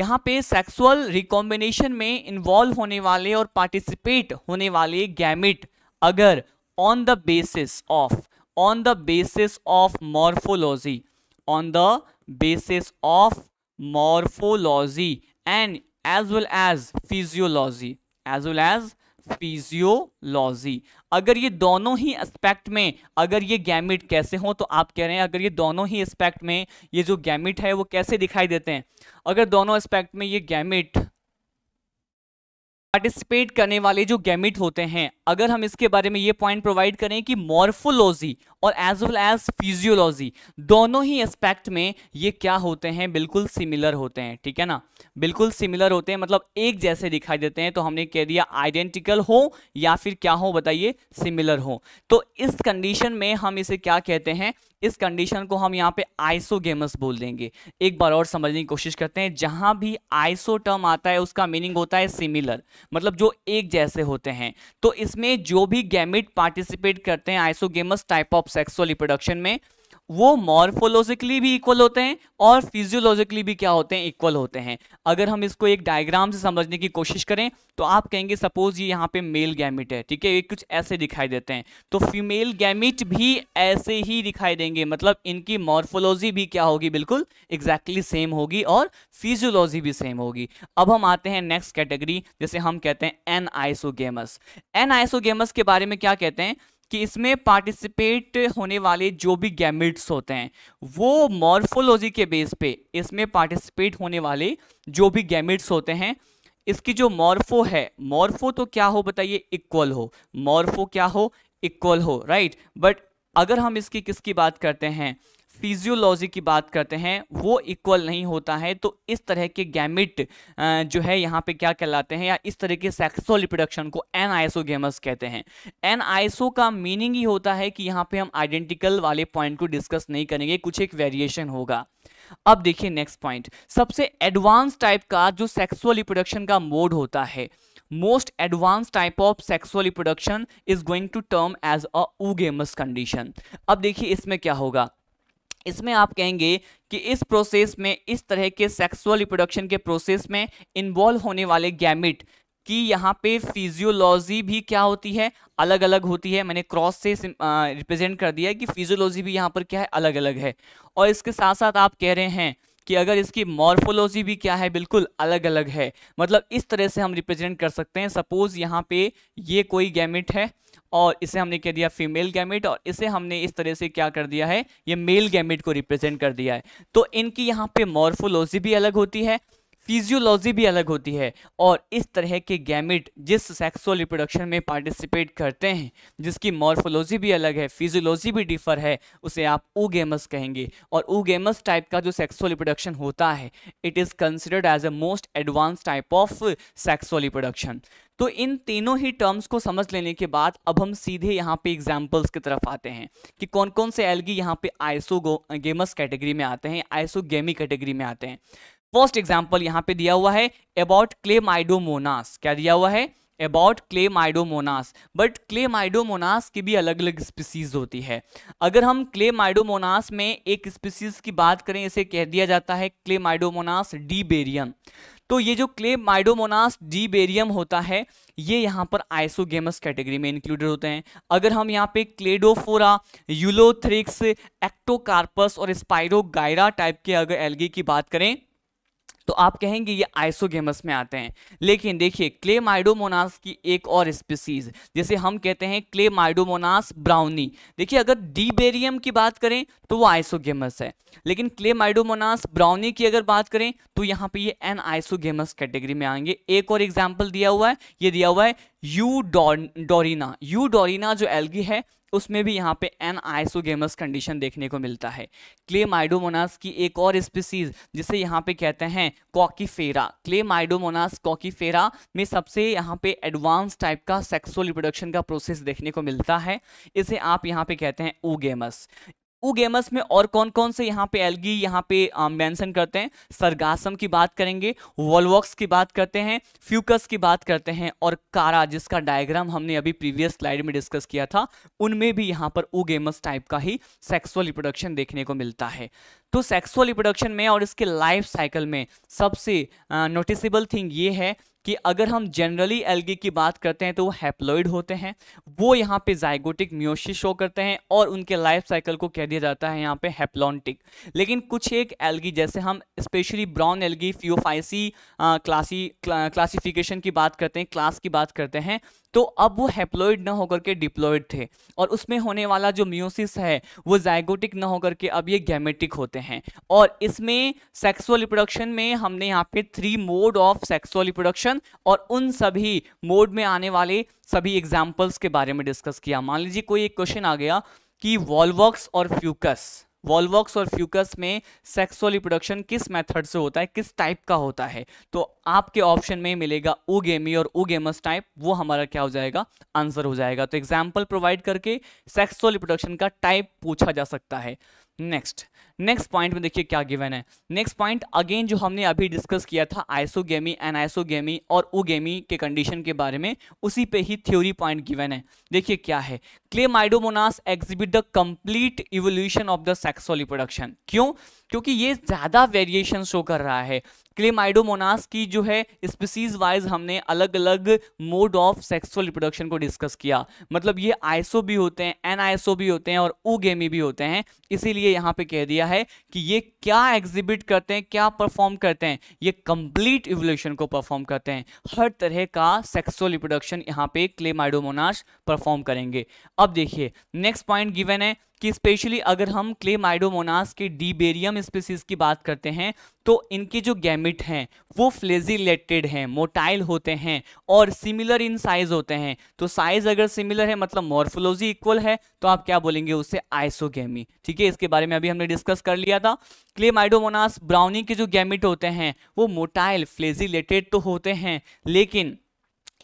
यहाँ पे सेक्सुअल रिकॉम्बिनेशन में इन्वॉल्व होने वाले और पार्टिसिपेट होने वाले गैमिट अगर on the basis of on the basis of morphology on the basis of morphology and as well as physiology as well as physiology अगर ये दोनों ही एस्पेक्ट में अगर ये गैमिट कैसे हो तो आप कह रहे हैं अगर ये दोनों ही एस्पेक्ट में ये जो गैमिट है वो कैसे दिखाई देते हैं अगर दोनों एस्पेक्ट में ये गैमिट पार्टिसिपेट करने वाले जो गैमिट होते हैं अगर हम इसके बारे में ये पॉइंट प्रोवाइड करें कि मॉर्फोलॉजी और एज वेल एज फिजियोलॉजी दोनों ही एस्पेक्ट में ये क्या होते हैं बिल्कुल सिमिलर होते हैं ठीक है ना बिल्कुल सिमिलर होते हैं मतलब एक जैसे दिखाई देते हैं तो हमने कह दिया आइडेंटिकल हो या फिर क्या हो बताइए सिमिलर हो तो इस कंडीशन में हम इसे क्या कहते हैं इस कंडीशन को हम यहाँ पे आइसोगेमस बोल देंगे एक बार और समझने की कोशिश करते हैं जहाँ भी आइसो टर्म आता है उसका मीनिंग होता है सिमिलर मतलब जो एक जैसे होते हैं तो इसमें जो भी गैमिट पार्टिसिपेट करते हैं isogamous type of sexual reproduction में वो मॉर्फोलॉजिकली भी इक्वल होते हैं और फिजियोलॉजिकली भी क्या होते हैं इक्वल होते हैं अगर हम इसको एक डायग्राम से समझने की कोशिश करें तो आप कहेंगे सपोज ये यहाँ पे मेल गैमिट है ठीक है ये कुछ ऐसे दिखाई देते हैं तो फीमेल गैमिट भी ऐसे ही दिखाई देंगे मतलब इनकी मॉर्फोलॉजी भी क्या होगी बिल्कुल एग्जैक्टली सेम होगी और फिजियोलॉजी भी सेम होगी अब हम आते हैं नेक्स्ट कैटेगरी जैसे हम कहते हैं एन आइसोगेमस एन आइसोगेमस के बारे में क्या कहते हैं कि इसमें पार्टिसिपेट होने वाले जो भी गैमिट्स होते हैं वो मॉर्फोलॉजी के बेस पे इसमें पार्टिसिपेट होने वाले जो भी गैमिट्स होते हैं इसकी जो मॉर्फो है मॉर्फो तो क्या हो बताइए इक्वल हो मॉर्फो क्या हो इक्वल हो राइट बट अगर हम इसकी किसकी बात करते हैं फिजियोलॉजी की बात करते हैं वो इक्वल नहीं होता है तो इस तरह के गैमिट जो है यहाँ पे क्या कहलाते हैं या इस तरह के सेक्सुअल रिप्रोडक्शन को एन गेमर्स कहते हैं एन आइसो का मीनिंग ही होता है कि यहाँ पे हम आइडेंटिकल वाले पॉइंट को डिस्कस नहीं करेंगे कुछ एक वेरिएशन होगा अब देखिए नेक्स्ट पॉइंट सबसे एडवांस टाइप का जो सेक्सुअल रिप्रोडक्शन का मोड होता है advance type of sexual reproduction is going to term as a oogamous condition अब देखिए इसमें क्या होगा इसमें आप कहेंगे कि इस प्रोसेस में इस तरह के सेक्सुअल रिप्रोडक्शन के प्रोसेस में इन्वॉल्व होने वाले गैमिट कि यहाँ पे फिजियोलॉजी भी क्या होती है अलग अलग होती है मैंने क्रॉस से रिप्रेजेंट कर दिया है कि फिजियोलॉजी भी यहाँ पर क्या है अलग अलग है और इसके साथ साथ आप कह रहे हैं कि अगर इसकी मॉर्फोलॉजी भी क्या है बिल्कुल अलग अलग है मतलब इस तरह से हम रिप्रेजेंट कर सकते हैं सपोज यहाँ पे ये कोई गैमिट है और इसे हमने कह दिया फीमेल गैमेट और इसे हमने इस तरह से क्या कर दिया है ये मेल गैमेट को रिप्रेजेंट कर दिया है तो इनकी यहाँ पे मॉर्फोलॉजी भी अलग होती है फिजियोलॉजी भी अलग होती है और इस तरह के गैमिट जिस सेक्सुअल रिप्रोडक्शन में पार्टिसिपेट करते हैं जिसकी मॉर्फोलॉजी भी अलग है फिजियोलॉजी भी डिफर है उसे आप गेमस कहेंगे और गेमस टाइप का जो सेक्सुअल रिप्रोडक्शन होता है it is considered as a most advance type of sexual reproduction तो इन तीनों ही टर्म्स को समझ लेने के बाद अब हम सीधे यहाँ पे एग्जाम्पल्स की तरफ आते हैं कि कौन कौन से एलगी यहाँ पे आइसो गेमस कैटेगरी में आते हैं आइसो गेमी कैटेगरी में आते हैं फर्स्ट एग्जाम्पल यहाँ पे दिया हुआ है अबाउट क्ले माइडोमोनास क्या दिया हुआ है about Chlamydomonas but Chlamydomonas की भी अलग अलग स्पीसीज होती है अगर हम क्ले माइडोमोनास में एक स्पीसीज की बात करें इसे कह दिया जाता है क्ले माइडोमोनास डी बेरियम तो ये जो क्ले माइडोमोनास डीबेरियम होता है ये यहाँ पर आइसोगेमस कैटेगरी में इंक्लूडेड होते हैं अगर हम यहाँ पे क्लेडोफोरा यूलोथ्रिक्स एक्टोकार्पस और स्पाइरोगायरा टाइप के अगर एलगी की बात करें तो आप कहेंगे ये आइसोगेमस में आते हैं लेकिन देखिए क्ले माइडोमोनास की एक और स्पीसीज जैसे हम कहते हैं क्ले माइडोमोनास ब्राउनी देखिए अगर डीबेरियम की बात करें तो वो आइसोगेमस है लेकिन क्ले माइडोमोनास ब्राउनी की अगर बात करें तो यहाँ पे ये एन आइसोगेमस कैटेगरी में आएंगे एक और एग्जाम्पल दिया हुआ है ये दिया हुआ है यू डॉरिना यू डोरिना जो एल्गी है उसमें भी यहाँ पे एन आइसोगेमस कंडीशन देखने को मिलता है क्ले माइडोमोनास की एक और स्पीसीज जिसे यहाँ पे कहते हैं कॉकीफेरा क्ले माइडोमोनास कॉकीफेरा में सबसे यहाँ पे एडवांस टाइप का सेक्सुअल रिप्रोडक्शन का प्रोसेस देखने को मिलता है इसे आप यहाँ पे कहते हैं ऊगेमस गेमस में और कौन कौन से यहाँ पे एलगी यहाँ पे मेंशन करते हैं सरगासम की बात करेंगे वॉलवॉक्स की बात करते हैं फ्यूकस की बात करते हैं और कारा जिसका डायग्राम हमने अभी प्रीवियस स्लाइड में डिस्कस किया था उनमें भी यहाँ पर गेमस टाइप का ही सेक्सुअल रिप्रोडक्शन देखने को मिलता है तो सेक्सुअल रिप्रोडक्शन में और इसके लाइफ साइकिल में सबसे नोटिसेबल थिंग ये है कि अगर हम जनरली एल्गी की बात करते हैं तो वो हैप्लोइड होते हैं वो यहाँ पे जाइगोटिक म्योसिस शो करते हैं और उनके लाइफ साइकिल को कह दिया जाता है यहाँ पे हैप्लॉन्टिक लेकिन कुछ एक एल्गी जैसे हम स्पेशली ब्राउन एल्गी फ्योफाइसी क्लासी क्ला, की बात करते हैं क्लास की बात करते हैं तो अब वो हैप्लोइड ना होकर के डिप्लोइड थे और उसमें होने वाला जो म्यूसिस है वो जाइगोटिक ना होकर के अब ये गैमेटिक होते हैं और इसमें सेक्सुअल रिप्रोडक्शन में हमने यहाँ पे three mode of sexual reproduction question और उन सभी मोड में आने वाले सभी एग्जाम्पल्स के बारे में डिस्कस किया मान लीजिए कोई एक क्वेश्चन आ गया कि वॉलवॉक्स और फ्यूकस वॉलवॉक्स और फ्यूकस में सेक्सुअल रिप्रोडक्शन किस मेथड से होता है किस टाइप का होता है तो आपके ऑप्शन में मिलेगा ओगेमी और ओगेमस टाइप वो हमारा क्या हो जाएगा आंसर हो जाएगा तो एग्जाम्पल प्रोवाइड करके सेक्सुअल रिप्रोडक्शन का टाइप पूछा जा सकता है नेक्स्ट नेक्स्ट पॉइंट में देखिए क्या गिवन है नेक्स्ट पॉइंट अगेन जो हमने अभी डिस्कस किया था आइसोगेमी आइसोगेमी और ओगेमी के कंडीशन के बारे में उसी पे ही थ्योरी पॉइंट गिवन है देखिए क्या है Chlamydomonas exhibit the complete evolution of the sexual reproduction क्यों क्योंकि ये ज़्यादा वेरिएशन शो कर रहा है क्लेमाइडोमोनास की जो है स्पीसीज वाइज हमने अलग अलग मोड ऑफ सेक्सुअल रिप्रोडक्शन को डिस्कस किया मतलब ये आइसो भी होते हैं एन आइसो भी होते हैं और ऊगेमी भी होते हैं इसीलिए यहाँ पे कह दिया है कि ये क्या एग्जिबिट करते हैं क्या परफॉर्म करते हैं ये कंप्लीट इवोल्यूशन को परफॉर्म करते हैं हर तरह का सेक्सुअल रिप्रोडक्शन यहाँ पे क्लेमाइडोमोनास परफॉर्म करेंगे अब देखिए नेक्स्ट पॉइंट गिवन है कि स्पेशली अगर हम क्ले माइडोमोनास के डीबेरियम स्पीसीज की बात करते हैं तो इनके जो गैमिट हैं वो फ्लेजिलेटेड हैं मोटाइल होते हैं और सिमिलर इन साइज होते हैं तो साइज अगर सिमिलर है मतलब मॉर्फोलॉजी इक्वल है तो आप क्या बोलेंगे उसे आइसोगेमी ठीक है इसके बारे में अभी हमने डिस्कस कर लिया था क्ले माइडोमोनास ब्राउनी के जो गैमिट होते हैं वो मोटाइल फ्लेजिलेटेड तो होते हैं लेकिन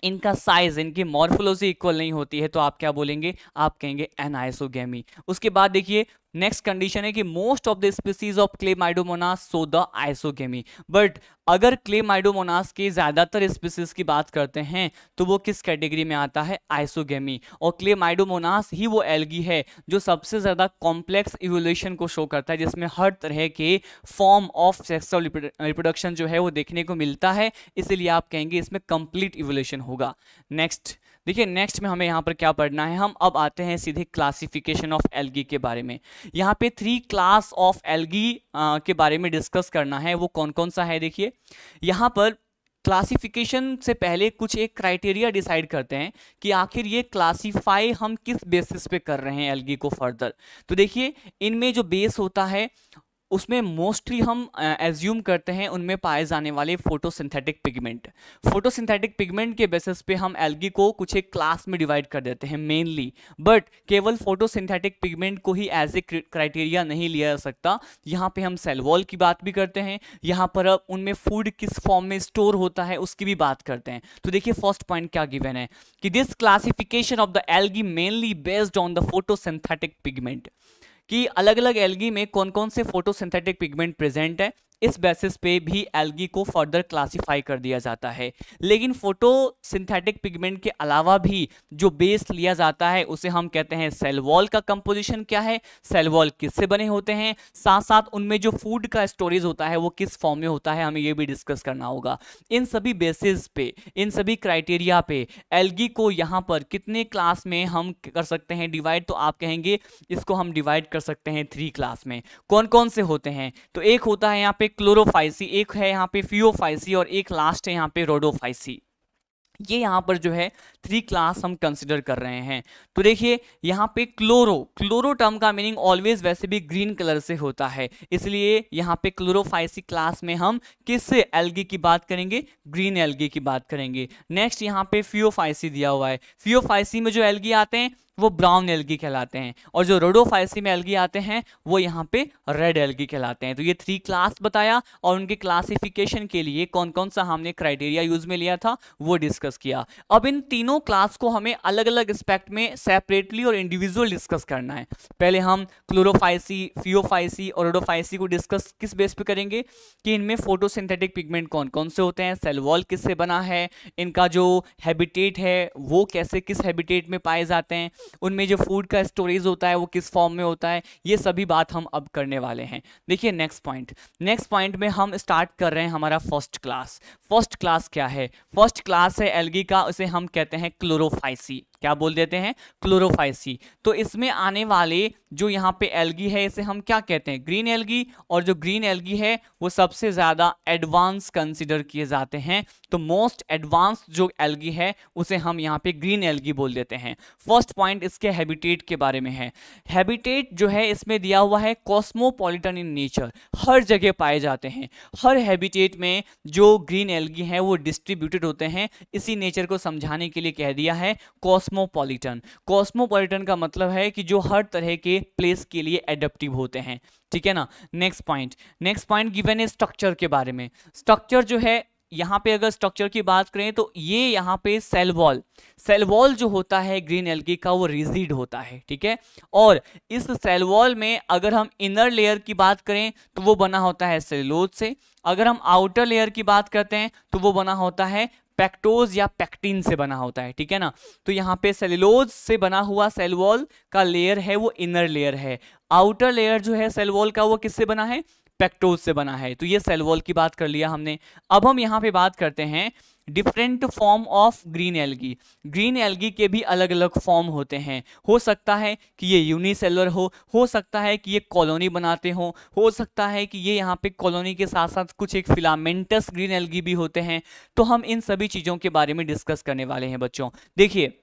इनका साइज इनकी मॉर्फोलोजी इक्वल नहीं होती है तो आप क्या बोलेंगे आप कहेंगे एनाइसोगेमी उसके बाद देखिए नेक्स्ट कंडीशन है कि most of the species of Chlamydomonas show the isogamy but अगर क्ले माइडोमोनास के ज़्यादातर स्पीसीज की बात करते हैं तो वो किस कैटेगरी में आता है आइसोगेमी और क्ले माइडोमोनास ही वो एल्गी है जो सबसे ज़्यादा कॉम्प्लेक्स इवोल्यूशन को शो करता है जिसमें हर तरह के फॉर्म ऑफ सेक्सुअल रिप्रोडक्शन जो है वो देखने को मिलता है इसीलिए आप कहेंगे इसमें कंप्लीट इवोल्यूशन होगा नेक्स्ट देखिए नेक्स्ट में हमें यहाँ पर क्या पढ़ना है हम अब आते हैं सीधे क्लासिफिकेशन ऑफ एलगी के बारे में यहाँ पे थ्री क्लास ऑफ एलगी के बारे में डिस्कस करना है वो कौन कौन सा है देखिए यहाँ पर क्लासिफिकेशन से पहले कुछ एक क्राइटेरिया डिसाइड करते हैं कि आखिर ये क्लासिफाई हम किस बेसिस पे कर रहे हैं एलगी को फर्दर तो देखिए इनमें जो बेस होता है उसमें मोस्टली हम एज्यूम करते हैं उनमें पाए जाने वाले फोटोसिंथेटिक पिगमेंट फोटोसिंथेटिक पिगमेंट के बेसिस पे हम एल्गी को कुछ एक क्लास में डिवाइड कर देते हैं मेनली बट केवल फोटोसिंथेटिक पिगमेंट को ही एज ए क्राइटेरिया नहीं लिया जा सकता यहाँ पे हम सेल वॉल की बात भी करते हैं यहाँ पर अब उनमें फूड किस फॉर्म में स्टोर होता है उसकी भी बात करते हैं तो देखिए फर्स्ट पॉइंट क्या गिवेन है कि this classification of the algae mainly based on the photosynthetic pigment कि अलग अलग एलगी में कौन कौन से फोटोसिंथेटिक पिगमेंट प्रेजेंट है इस बेसिस पे भी एल्गी को फर्दर क्लासिफाई कर दिया जाता है लेकिन फोटो सिंथेटिक पिगमेंट के अलावा भी जो बेस लिया जाता है उसे हम कहते हैं सेल वॉल का कंपोजिशन क्या है सेल वॉल किससे बने होते हैं साथ साथ उनमें जो फूड का स्टोरेज होता है वो किस फॉर्म में होता है हमें ये भी डिस्कस करना होगा इन सभी बेसिस पे इन सभी क्राइटेरिया पे एल्गी को यहाँ पर कितने क्लास में हम कर सकते हैं डिवाइड तो आप कहेंगे इसको हम डिवाइड कर सकते हैं थ्री क्लास में कौन कौन से होते हैं तो एक होता है यहाँ पे क्लोरोफाइसी एक है यहाँ पे फ्यूफाइसी और एक लास्ट है यहाँ पे रोडोफाइसी ये यहाँ पर जो है थ्री क्लास हम कंसिडर कर रहे हैं तो देखिए यहाँ पे क्लोरो क्लोरो टर्म का मीनिंग ऑलवेज वैसे भी ग्रीन कलर से होता है इसलिए यहाँ पे क्लोरोफाइसी क्लास में हम किस एल्गी की बात करेंगे ग्रीन एल्गी की बात करेंगे नेक्स्ट यहाँ पे फ्यूफाइसी दिया हुआ है फ्यूफाइसी में जो एल्गी आते हैं वो ब्राउन एलगी कहलाते हैं और जो रोडोफाइसी में एलगी आते हैं वो यहाँ पे रेड एलगी कहलाते हैं तो ये थ्री क्लास बताया और उनके क्लासिफिकेशन के लिए कौन कौन सा हमने क्राइटेरिया यूज में लिया था वो डिस्कस किया अब इन तीनों क्लास को हमें अलग अलग एस्पेक्ट में सेपरेटली और इंडिविजुअल डिस्कस करना है पहले हम क्लोरोफाइसी फियोफाइसी और रोडोफाइसी को डिस्कस किस बेस पर करेंगे कि इनमें फोटोसिंथेटिक पिगमेंट कौन कौन से होते हैं सेल वॉल किससे बना है इनका जो हैबिटेट है वो कैसे किस हैबिटेट में पाए जाते हैं उनमें जो फूड का स्टोरेज होता है वो किस फॉर्म में होता है ये सभी बात हम अब करने वाले हैं देखिए नेक्स्ट पॉइंट नेक्स्ट पॉइंट में हम स्टार्ट कर रहे हैं हमारा फर्स्ट क्लास फर्स्ट क्लास क्या है फर्स्ट क्लास है एलगी का उसे हम कहते हैं क्लोरोफाइसी क्या बोल देते हैं क्लोरोफाइसी तो इसमें आने वाले जो यहाँ पे एलगी है इसे हम क्या कहते हैं ग्रीन एलगी और जो ग्रीन एलगी है वो सबसे ज़्यादा एडवांस कंसिडर किए जाते हैं तो मोस्ट एडवांस जो एलगी है उसे हम यहाँ पे ग्रीन एलगी बोल देते हैं फर्स्ट पॉइंट इसके हैबिटेट के बारे में है हैबिटेट जो है इसमें दिया हुआ है कॉस्मोपोलिटन इन नेचर हर जगह पाए जाते हैं हर हैबिटेट में जो ग्रीन एलगी है वो डिस्ट्रीब्यूटेड होते हैं इसी नेचर को समझाने के लिए कह दिया है कॉस्मो कॉस्मोपॉलिटन कॉस्मोपॉलिटन का मतलब है कि जो हर तरह के प्लेस के लिए एडेप्टिव होते हैं ठीक है ना next point next point given है स्ट्रक्चर के बारे में स्ट्रक्चर जो है यहाँ पे अगर स्ट्रक्चर की बात करें तो ये यहाँ पे सेल वॉल सेल वॉल जो होता है ग्रीन एल्गी का वो रिजिड होता है ठीक है और इस सेल वॉल में अगर हम इनर लेयर की बात करें तो वो बना होता है सेलोज से अगर हम आउटर लेयर की बात करते हैं तो वो बना होता है पेक्टोज या पैक्टिन से बना होता है ठीक है ना तो यहाँ पे सेलुलोज से बना हुआ सेल वॉल का लेयर है वो इनर लेयर है आउटर लेयर जो है सेल वॉल का वो किससे बना है पेक्टोज से बना है तो ये सेल वॉल की बात कर लिया हमने अब हम यहाँ पे बात करते हैं different form of green algae green algae के भी अलग अलग फॉर्म होते हैं हो सकता है कि ये यूनिसेलर हो हो सकता है कि ये कॉलोनी बनाते हो हो सकता है कि ये यहाँ पे कॉलोनी के साथ साथ कुछ एक फिलामेंटस ग्रीन एल्गी भी होते हैं तो हम इन सभी चीज़ों के बारे में डिस्कस करने वाले हैं बच्चों देखिए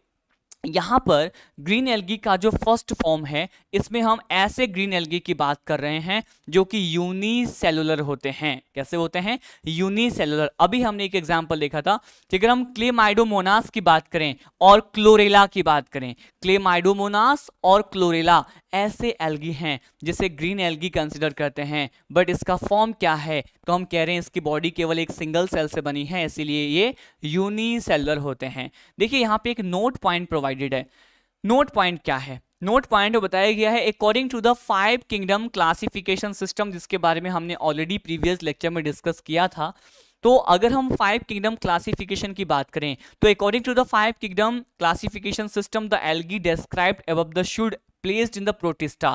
यहाँ पर ग्रीन एलगी का जो फर्स्ट फॉर्म है इसमें हम ऐसे ग्रीन एलगी की बात कर रहे हैं जो कि यूनिसेलुलर होते हैं कैसे होते हैं यूनिसेलुलर अभी हमने एक एग्जांपल देखा था कि अगर हम क्लेमाइडोमोनास की बात करें और क्लोरेला की बात करें क्लेमाइडोमोनास और क्लोरेला ऐसे एल्गी हैं जिसे ग्रीन एलगी कंसिडर करते हैं बट इसका फॉर्म क्या है तो हम कह रहे हैं इसकी बॉडी केवल एक सिंगल सेल से बनी है इसीलिए ये यूनिसेलुलर होते हैं देखिए यहाँ पे एक नोट पॉइंट प्रोवाइड प्रोवाइडेड है नोट पॉइंट क्या है नोट पॉइंट बताया गया है according to the five kingdom classification system जिसके बारे में हमने ऑलरेडी प्रीवियस लेक्चर में डिस्कस किया था तो अगर हम फाइव किंगडम क्लासिफिकेशन की बात करें तो according to the five kingdom classification system the algae described above the should placed in the protista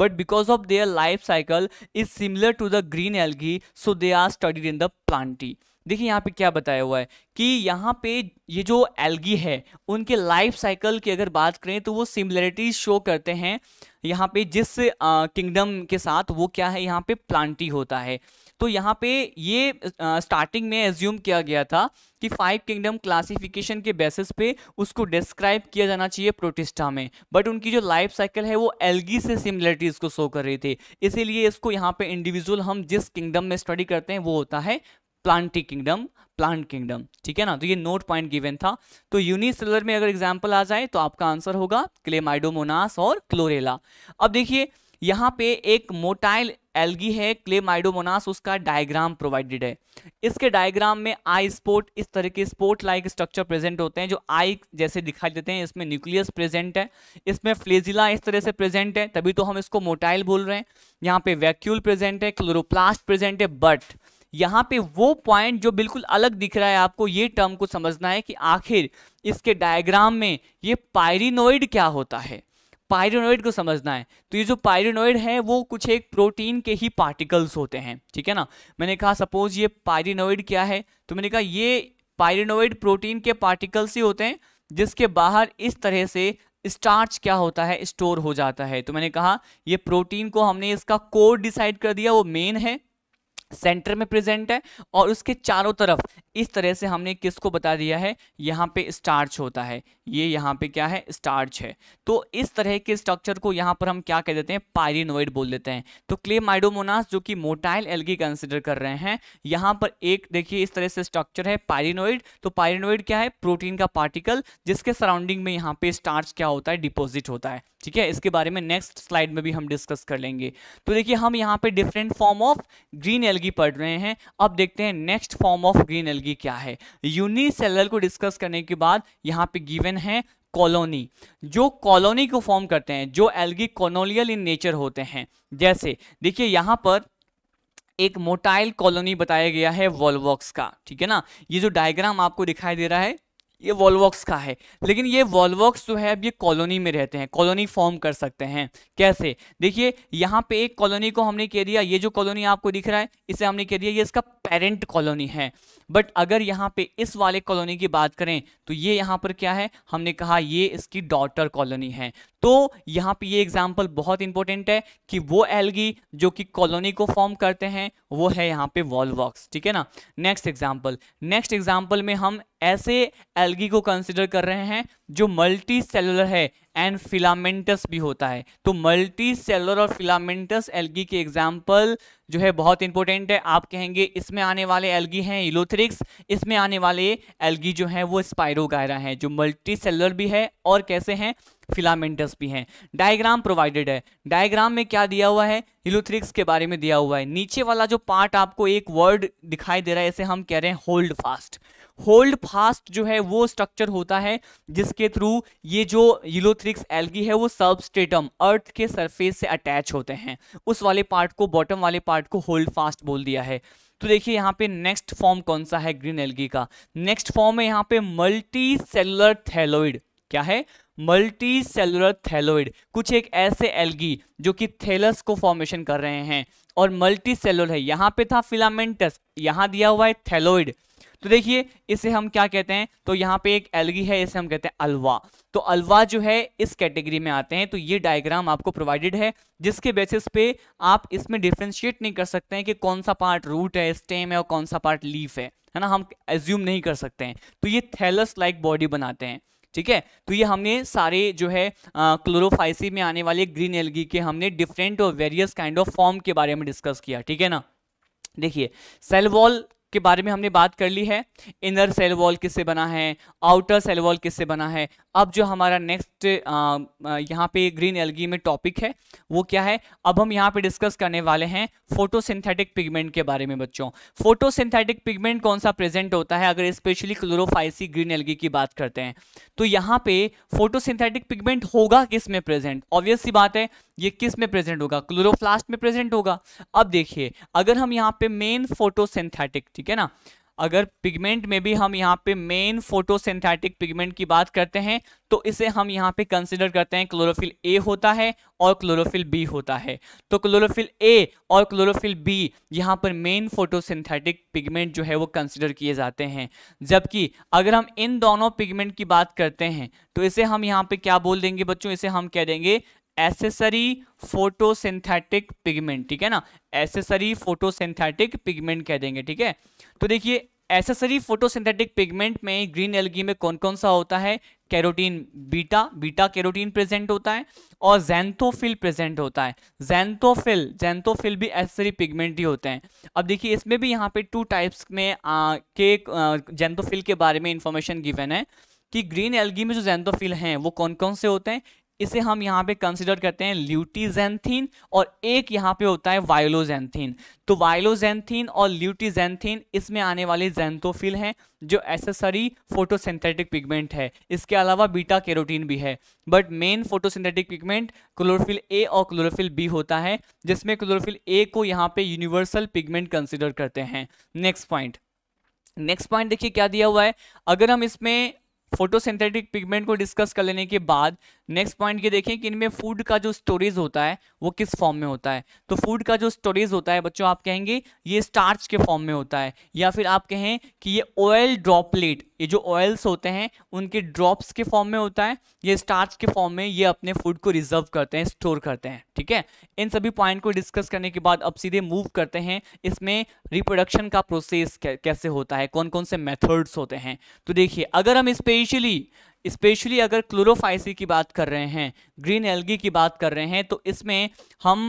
but because of their life cycle is similar to the green algae so they are studied in the plantae देखिए यहाँ पे क्या बताया हुआ है कि यहाँ पे ये जो एल्गी है उनके लाइफ साइकिल की अगर बात करें तो वो सिमिलरिटीज शो करते हैं यहाँ पे जिस किंगडम के साथ वो क्या है यहाँ पे प्लांटी होता है तो यहाँ पे ये स्टार्टिंग में एज्यूम किया गया था कि फाइव किंगडम क्लासिफिकेशन के बेसिस पे उसको डिस्क्राइब किया जाना चाहिए प्रोटिस्टा में बट उनकी जो लाइफ साइकिल है वो एल्गी से सिमिलरिटीज़ को शो कर रही थी इसीलिए इसको यहाँ पे इंडिविजुअल हम जिस किंगडम में स्टडी करते हैं वो होता है प्लांटी किंगडम प्लांट किंगडम ठीक है ना तो ये नोट पॉइंट गिवन था तो यूनिसेलर में अगर एग्जाम्पल आ जाए तो आपका आंसर होगा क्लेमाइडोमोनास और क्लोरेला अब देखिए यहाँ पे एक मोटाइल एल्गी है क्लेमाइडोमोनास उसका डायग्राम प्रोवाइडेड है इसके डायग्राम में आई स्पोर्ट इस तरह के स्पोर्ट लाइक स्ट्रक्चर प्रेजेंट होते हैं जो आई जैसे दिखाई देते हैं इसमें न्यूक्लियस प्रेजेंट है इसमें फ्लेजिला इस तरह से प्रेजेंट है तभी तो हम इसको मोटाइल बोल रहे हैं यहाँ पे वैक्यूल प्रेजेंट है क्लोरोप्लास्ट प्रेजेंट है बट यहाँ पे वो पॉइंट जो बिल्कुल अलग दिख रहा है आपको ये टर्म को समझना है कि आखिर इसके डायग्राम में ये पायरिनोइड क्या होता है पायरिनोइड को समझना है तो ये जो पायरिनोइड है वो कुछ एक प्रोटीन के ही पार्टिकल्स होते हैं ठीक है ना मैंने कहा सपोज ये पायरिनोइड क्या है तो मैंने कहा ये पायरिनोइड प्रोटीन के पार्टिकल्स ही होते हैं जिसके बाहर इस तरह से स्टार्च क्या होता है स्टोर हो जाता है तो मैंने कहा ये प्रोटीन को हमने इसका कोड डिसाइड कर दिया वो मेन है सेंटर में प्रेजेंट है और उसके चारों तरफ इस तरह से हमने किसको बता दिया है यहाँ पे स्टार्च होता है ये यहाँ पे क्या है स्टार्च है तो इस तरह के स्ट्रक्चर को यहाँ पर हम क्या कह देते हैं पायरिनोइड बोल देते हैं तो क्ले माइडोमोनास जो कि मोटाइल एल्गी कंसिडर कर रहे हैं यहाँ पर एक देखिए इस तरह से स्ट्रक्चर है पायरिनोइड तो पायरिनोइड क्या है प्रोटीन का पार्टिकल जिसके सराउंडिंग में यहाँ पे स्टार्च क्या होता है डिपोजिट होता है ठीक है इसके बारे में नेक्स्ट स्लाइड में भी हम डिस्कस कर लेंगे तो देखिए हम यहाँ पे different form of green algae पढ़ रहे हैं अब देखते हैं next form of green algae जिंदगी क्या है यूनिसेलर को डिस्कस करने के बाद यहाँ पे गिवन है कॉलोनी जो कॉलोनी को फॉर्म करते हैं जो एल्गी कॉनोलियल इन नेचर होते हैं जैसे देखिए यहाँ पर एक मोटाइल कॉलोनी बताया गया है वॉलवॉक्स का ठीक है ना ये जो डायग्राम आपको दिखाई दे रहा है ये वॉलवॉक्स का है लेकिन ये वॉलवॉक्स जो है अब ये कॉलोनी में रहते हैं कॉलोनी फॉर्म कर सकते हैं कैसे देखिए यहाँ पे एक कॉलोनी को हमने कह दिया ये जो कॉलोनी आपको दिख रहा है इसे हमने कह दिया ये इसका पेरेंट कॉलोनी है बट अगर यहाँ पे इस वाले कॉलोनी की बात करें तो ये यहाँ पर क्या है हमने कहा ये इसकी डॉटर कॉलोनी है तो यहाँ पे ये एग्जाम्पल बहुत इंपॉर्टेंट है कि वो एल्गी जो कि कॉलोनी को फॉर्म करते हैं वो है यहाँ पे वॉलवॉक्स ठीक है ना नेक्स्ट एग्जाम्पल नेक्स्ट एग्जाम्पल में हम ऐसे एल्गी को कंसिडर कर रहे हैं जो मल्टी सेलुलर है एंड फिलामेंटस भी होता है तो मल्टी सेलुलर और फिलामेंटस एल्गी के एग्जाम्पल जो है बहुत इंपॉर्टेंट है आप कहेंगे इसमें आने वाले एल्गी हैं इलोथ्रिक्स इसमें आने वाले एल्गी जो हैं वो स्पायरोगायरा हैं जो मल्टी सेलुलर भी है और कैसे हैं फिलामेंटस भी हैं डायग्राम प्रोवाइडेड है डायग्राम में क्या दिया हुआ है इलोथ्रिक्स के बारे में दिया हुआ है नीचे वाला जो पार्ट आपको एक वर्ड दिखाई दे रहा है इसे हम कह रहे हैं होल्ड फास्ट होल्ड फास्ट जो है वो स्ट्रक्चर होता है जिसके थ्रू ये जो यूलोथ्रिक्स एल्गी है वो सबस्टेटम अर्थ के सरफेस से अटैच होते हैं उस वाले पार्ट को बॉटम वाले पार्ट को होल्ड फास्ट बोल दिया है तो देखिए यहाँ पे नेक्स्ट फॉर्म कौन सा है ग्रीन एल्गी का नेक्स्ट फॉर्म है यहाँ पे मल्टी सेलुलर थैलोइड क्या है मल्टी सेलुलर थैलोइड कुछ एक ऐसे एल्गी जो कि थैलस को फॉर्मेशन कर रहे हैं और मल्टी सेलुलर है यहाँ पे था फिलामेंटस यहाँ दिया हुआ है थैलोइड तो देखिए इसे हम क्या कहते हैं तो यहाँ पे एक एलगी है इसे हम कहते हैं अलवा तो अलवा जो है इस कैटेगरी में आते हैं तो ये डायग्राम आपको प्रोवाइडेड है जिसके बेसिस पे आप इसमें डिफ्रेंशिएट नहीं कर सकते हैं कि कौन सा पार्ट रूट है स्टेम है और कौन सा पार्ट लीफ है है ना हम एज्यूम नहीं कर सकते हैं तो ये थैलस लाइक बॉडी बनाते हैं ठीक है तो ये हमने सारे जो है क्लोरोफाइसी में आने वाले ग्रीन एलगी के हमने डिफरेंट और वेरियस काइंड ऑफ फॉर्म के बारे में डिस्कस किया ठीक है ना देखिए सेल वॉल के बारे में हमने बात कर ली है इनर सेल वॉल किससे बना है आउटर सेल वॉल किससे बना है अब जो हमारा नेक्स्ट यहाँ पे ग्रीन एलगी में टॉपिक है वो क्या है अब हम यहाँ पे डिस्कस करने वाले हैं फोटोसिंथेटिक पिगमेंट के बारे में बच्चों फोटोसिंथेटिक पिगमेंट कौन सा प्रेजेंट होता है अगर स्पेशली क्लोरोफाइसी ग्रीन एलगी की बात करते हैं तो यहाँ पे फोटोसिंथेटिक पिगमेंट होगा किस में प्रेजेंट ऑब्वियस सी बात है ये किस में प्रेजेंट होगा क्लोरोप्लास्ट में प्रेजेंट होगा अब देखिए अगर हम यहाँ पे मेन फोटोसिंथेटिक ठीक है ना अगर पिगमेंट में भी हम यहाँ पे मेन फोटोसिंथेटिक पिगमेंट की बात करते हैं तो इसे हम यहाँ पे कंसिडर करते हैं क्लोरोफिल ए होता है और क्लोरोफिल बी होता है तो क्लोरोफिल ए और क्लोरोफिल बी यहाँ पर मेन फोटोसिंथेटिक पिगमेंट जो है वो कंसिडर किए जाते हैं जबकि अगर हम इन दोनों पिगमेंट की बात करते हैं तो इसे हम यहाँ पे क्या बोल देंगे बच्चों इसे हम कह देंगे एसेसरी फोटोसिंथेटिक पिगमेंट ठीक है ना एसेसरी फोटोसिंथेटिक पिगमेंट कह देंगे ठीक है तो देखिए एसेसरी फोटोसिंथेटिक पिगमेंट में ग्रीन एलगी में कौन कौन सा होता है carotene beta beta carotene present होता है और जैंथोफिल प्रेजेंट होता है जैंथोफिल जैंथोफिल भी एसेसरी पिगमेंट ही होते हैं अब देखिए इसमें भी यहाँ पे टू टाइप्स में आ, के जैंथोफिल के बारे में इंफॉर्मेशन गिवन है कि ग्रीन एलगी में जो जैंथोफिल हैं वो कौन कौन से होते हैं इसे हम यहाँ पे कंसिडर करते हैं ल्यूटीजेंथिन और एक यहाँ पे होता है वायलोजेंथीन तो वायलोजेंथीन और ल्यूटीजेंथिन इसमें आने वाले जेंथोफिल हैं जो एसेसरी फोटोसिंथेटिक पिगमेंट है इसके अलावा बीटा कैरोटीन भी है but main photosynthetic pigment chlorophyll A और क्लोरोफिल बी होता है जिसमें क्लोरोफिल ए को यहाँ पे यूनिवर्सल पिगमेंट कंसिडर करते हैं नेक्स्ट पॉइंट नेक्स्ट पॉइंट देखिए क्या दिया हुआ है अगर हम इसमें फोटोसिंथेटिक पिगमेंट को डिस्कस कर लेने के बाद नेक्स्ट पॉइंट ये देखें कि इनमें फूड का जो स्टोरेज होता है वो किस फॉर्म में होता है तो फूड का जो स्टोरेज होता है बच्चों आप कहेंगे ये स्टार्च के फॉर्म में होता है या फिर आप कहें कि ये ऑयल ड्रॉपलेट ये जो ऑयल्स होते हैं उनके ड्रॉप्स के फॉर्म में होता है ये स्टार्च के फॉर्म में ये अपने फूड को रिजर्व करते हैं स्टोर करते हैं ठीक है इन सभी पॉइंट को डिस्कस करने के बाद अब सीधे मूव करते हैं इसमें रिप्रोडक्शन का प्रोसेस कैसे होता है कौन कौन से मेथड्स होते हैं तो देखिए अगर हम इस पे स्पेशली स्पेशली अगर क्लोरोफाइसी की बात कर रहे हैं ग्रीन एल्गी की बात कर रहे हैं तो इसमें हम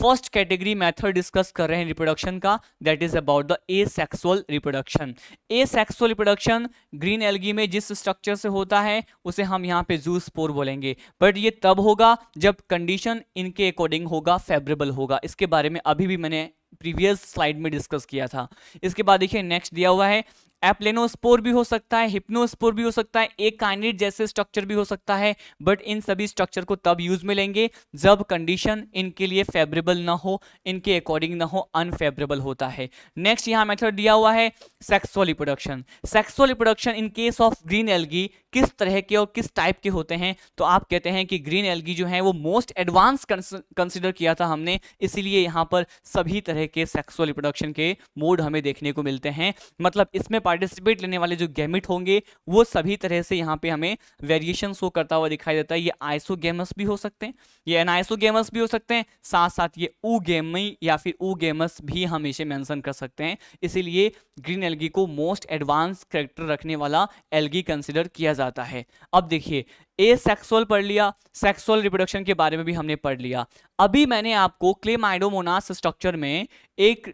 फर्स्ट कैटेगरी मेथड डिस्कस कर रहे हैं रिप्रोडक्शन का that is about the asexual reproduction asexual reproduction green algae में जिस स्ट्रक्चर से होता है उसे हम यहाँ पे जू स्पोर बोलेंगे बट ये तब होगा जब कंडीशन इनके अकॉर्डिंग होगा फेवरेबल होगा इसके बारे में अभी भी मैंने प्रीवियस स्लाइड में डिस्कस किया था इसके बाद देखिए नेक्स्ट दिया हुआ है एप्लेनोस्पोर भी हो सकता है हिप्नोस्पोर भी हो सकता है एक काइनेट जैसे स्ट्रक्चर भी हो सकता है बट इन सभी स्ट्रक्चर को तब यूज में लेंगे जब कंडीशन इनके लिए फेवरेबल ना हो इनके अकॉर्डिंग ना हो अनफेवरेबल होता है नेक्स्ट यहाँ मेथड दिया हुआ है sexual reproduction sexual reproduction in case of green algae किस तरह के और किस टाइप के होते हैं तो आप कहते हैं कि ग्रीन एलगी जो है वो मोस्ट एडवांस कंसिडर किया था हमने इसीलिए यहाँ पर सभी तरह के सेक्सुअल रिप्रोडक्शन के मोड हमें देखने को मिलते हैं मतलब इसमें पार्टिसिपेट लेने वाले जो गैमिट होंगे वो सभी तरह से यहाँ पे हमें वेरिएशन शो करता हुआ दिखाई देता है ये आइसो गेमस भी हो सकते हैं ये एन आइसो गेमस भी हो सकते हैं साथ साथ ये ऊ गेमी या फिर ऊ गेमस भी हम इसे मैंसन कर सकते हैं इसीलिए ग्रीन एलगी को मोस्ट एडवांस करेक्टर रखने वाला एलगी कंसिडर किया जाता है अब देखिए ए सेक्सुअल पढ़ लिया सेक्सुअल रिप्रोडक्शन के बारे में भी हमने पढ़ लिया अभी मैंने आपको क्लेमाइडोमोनास स्ट्रक्चर में एक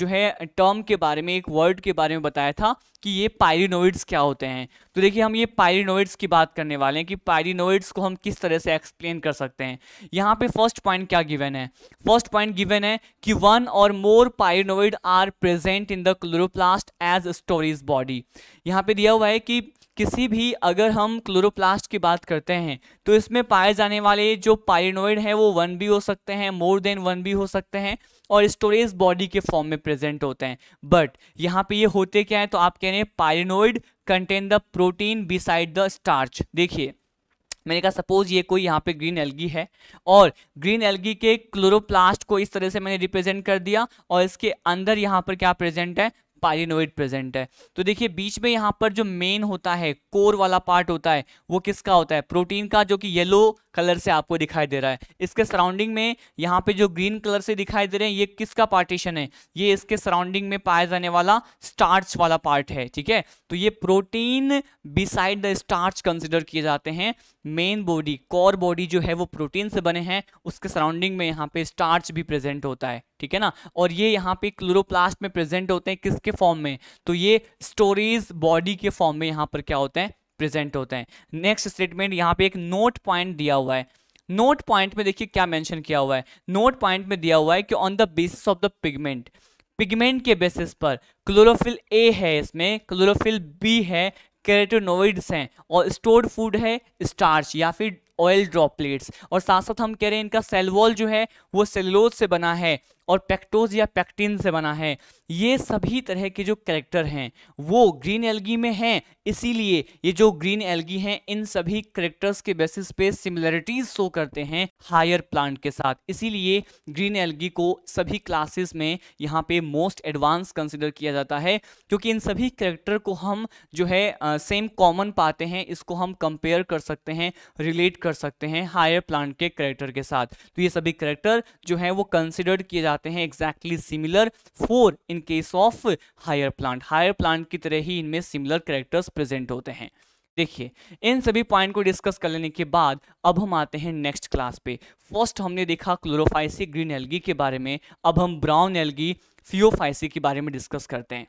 जो है टर्म के बारे में एक वर्ड के बारे में बताया था कि ये पायरिनोइड्स क्या होते हैं तो देखिए हम ये पायरिनोइड्स की बात करने वाले हैं कि पायरिनोइड्स को हम किस तरह से एक्सप्लेन कर सकते हैं यहाँ पे फर्स्ट पॉइंट क्या गिवन है फर्स्ट पॉइंट गिवन है कि वन और more pyrenoid are present in the chloroplast as storage body यहाँ पे दिया हुआ है कि किसी भी अगर हम क्लोरोप्लास्ट की बात करते हैं तो इसमें पाए जाने वाले जो पायरेनोइड हैं वो वन भी हो सकते हैं मोर देन वन भी हो सकते हैं और स्टोरेज बॉडी के फॉर्म में प्रेजेंट होते हैं बट यहाँ पे ये होते क्या है तो आप कह रहे हैं pyrenoid contain the protein beside the starch देखिए मैंने कहा सपोज ये कोई यहाँ पे ग्रीन एलगी है और ग्रीन एलगी के क्लोरोप्लास्ट को इस तरह से मैंने रिप्रेजेंट कर दिया और इसके अंदर यहाँ पर क्या प्रेजेंट है पाइलिनोइड प्रेजेंट है तो देखिए बीच में यहाँ पर जो मेन होता है कोर वाला पार्ट होता है वो किसका होता है प्रोटीन का जो कि येलो कलर से आपको दिखाई दे रहा है इसके सराउंडिंग में यहाँ पे जो ग्रीन कलर से दिखाई दे रहे हैं ये किसका पार्टीशन है ये इसके सराउंडिंग में पाया जाने वाला स्टार्च वाला पार्ट है ठीक है तो ये protein beside the starch consider किए जाते हैं मेन बॉडी कोर बॉडी जो है वो प्रोटीन से बने हैं उसके सराउंडिंग में यहाँ पे स्टार्च भी प्रेजेंट होता है ठीक है ना और ये यहाँ पे क्लोरोप्लास्ट में प्रेजेंट होते हैं किसके फॉर्म में तो ये स्टोरेज बॉडी के फॉर्म में यहाँ पर क्या होते हैं प्रेजेंट होते हैं नेक्स्ट स्टेटमेंट यहाँ पे एक नोट पॉइंट दिया हुआ है नोट पॉइंट में देखिए क्या मेंशन किया हुआ है नोट पॉइंट में दिया हुआ है कि on the basis of the pigment pigment के बेसिस पर क्लोरोफिल ए है इसमें क्लोरोफिल बी है कैरेटोनोइड्स हैं और स्टोर्ड फूड है स्टार्च या फिर ऑयल ड्रॉपलेट्स और साथ साथ हम कह रहे हैं इनका सेल वॉल जो है वो सेलोज से बना है और पेक्टोज या पेक्टिन से बना है ये सभी तरह के जो करेक्टर हैं वो ग्रीन एल्गी में हैं इसीलिए ये जो ग्रीन एल्गी हैं इन सभी करेक्टर्स के बेसिस पे सिमिलरिटीज शो करते हैं हायर प्लांट के साथ इसीलिए ग्रीन एल्गी को सभी क्लासेस में यहाँ पे मोस्ट एडवांस कंसिडर किया जाता है क्योंकि इन सभी करेक्टर को हम जो है सेम uh, कॉमन पाते हैं इसको हम कंपेयर कर सकते हैं रिलेट कर कर सकते हैं हायर प्लांट के करेक्टर के साथ तो ये सभी करेक्टर जो हैं वो कंसिडर्ड किए जाते हैं exactly similar for in case of higher plant higher plant की तरह ही इनमें सिमिलर करेक्टर्स प्रेजेंट होते हैं देखिए इन सभी पॉइंट को डिस्कस कर लेने के बाद अब हम आते हैं नेक्स्ट क्लास पे फर्स्ट हमने देखा क्लोरोफाइसी ग्रीन एलगी के बारे में अब हम ब्राउन एलगी फियोफाइसी के बारे में डिस्कस करते हैं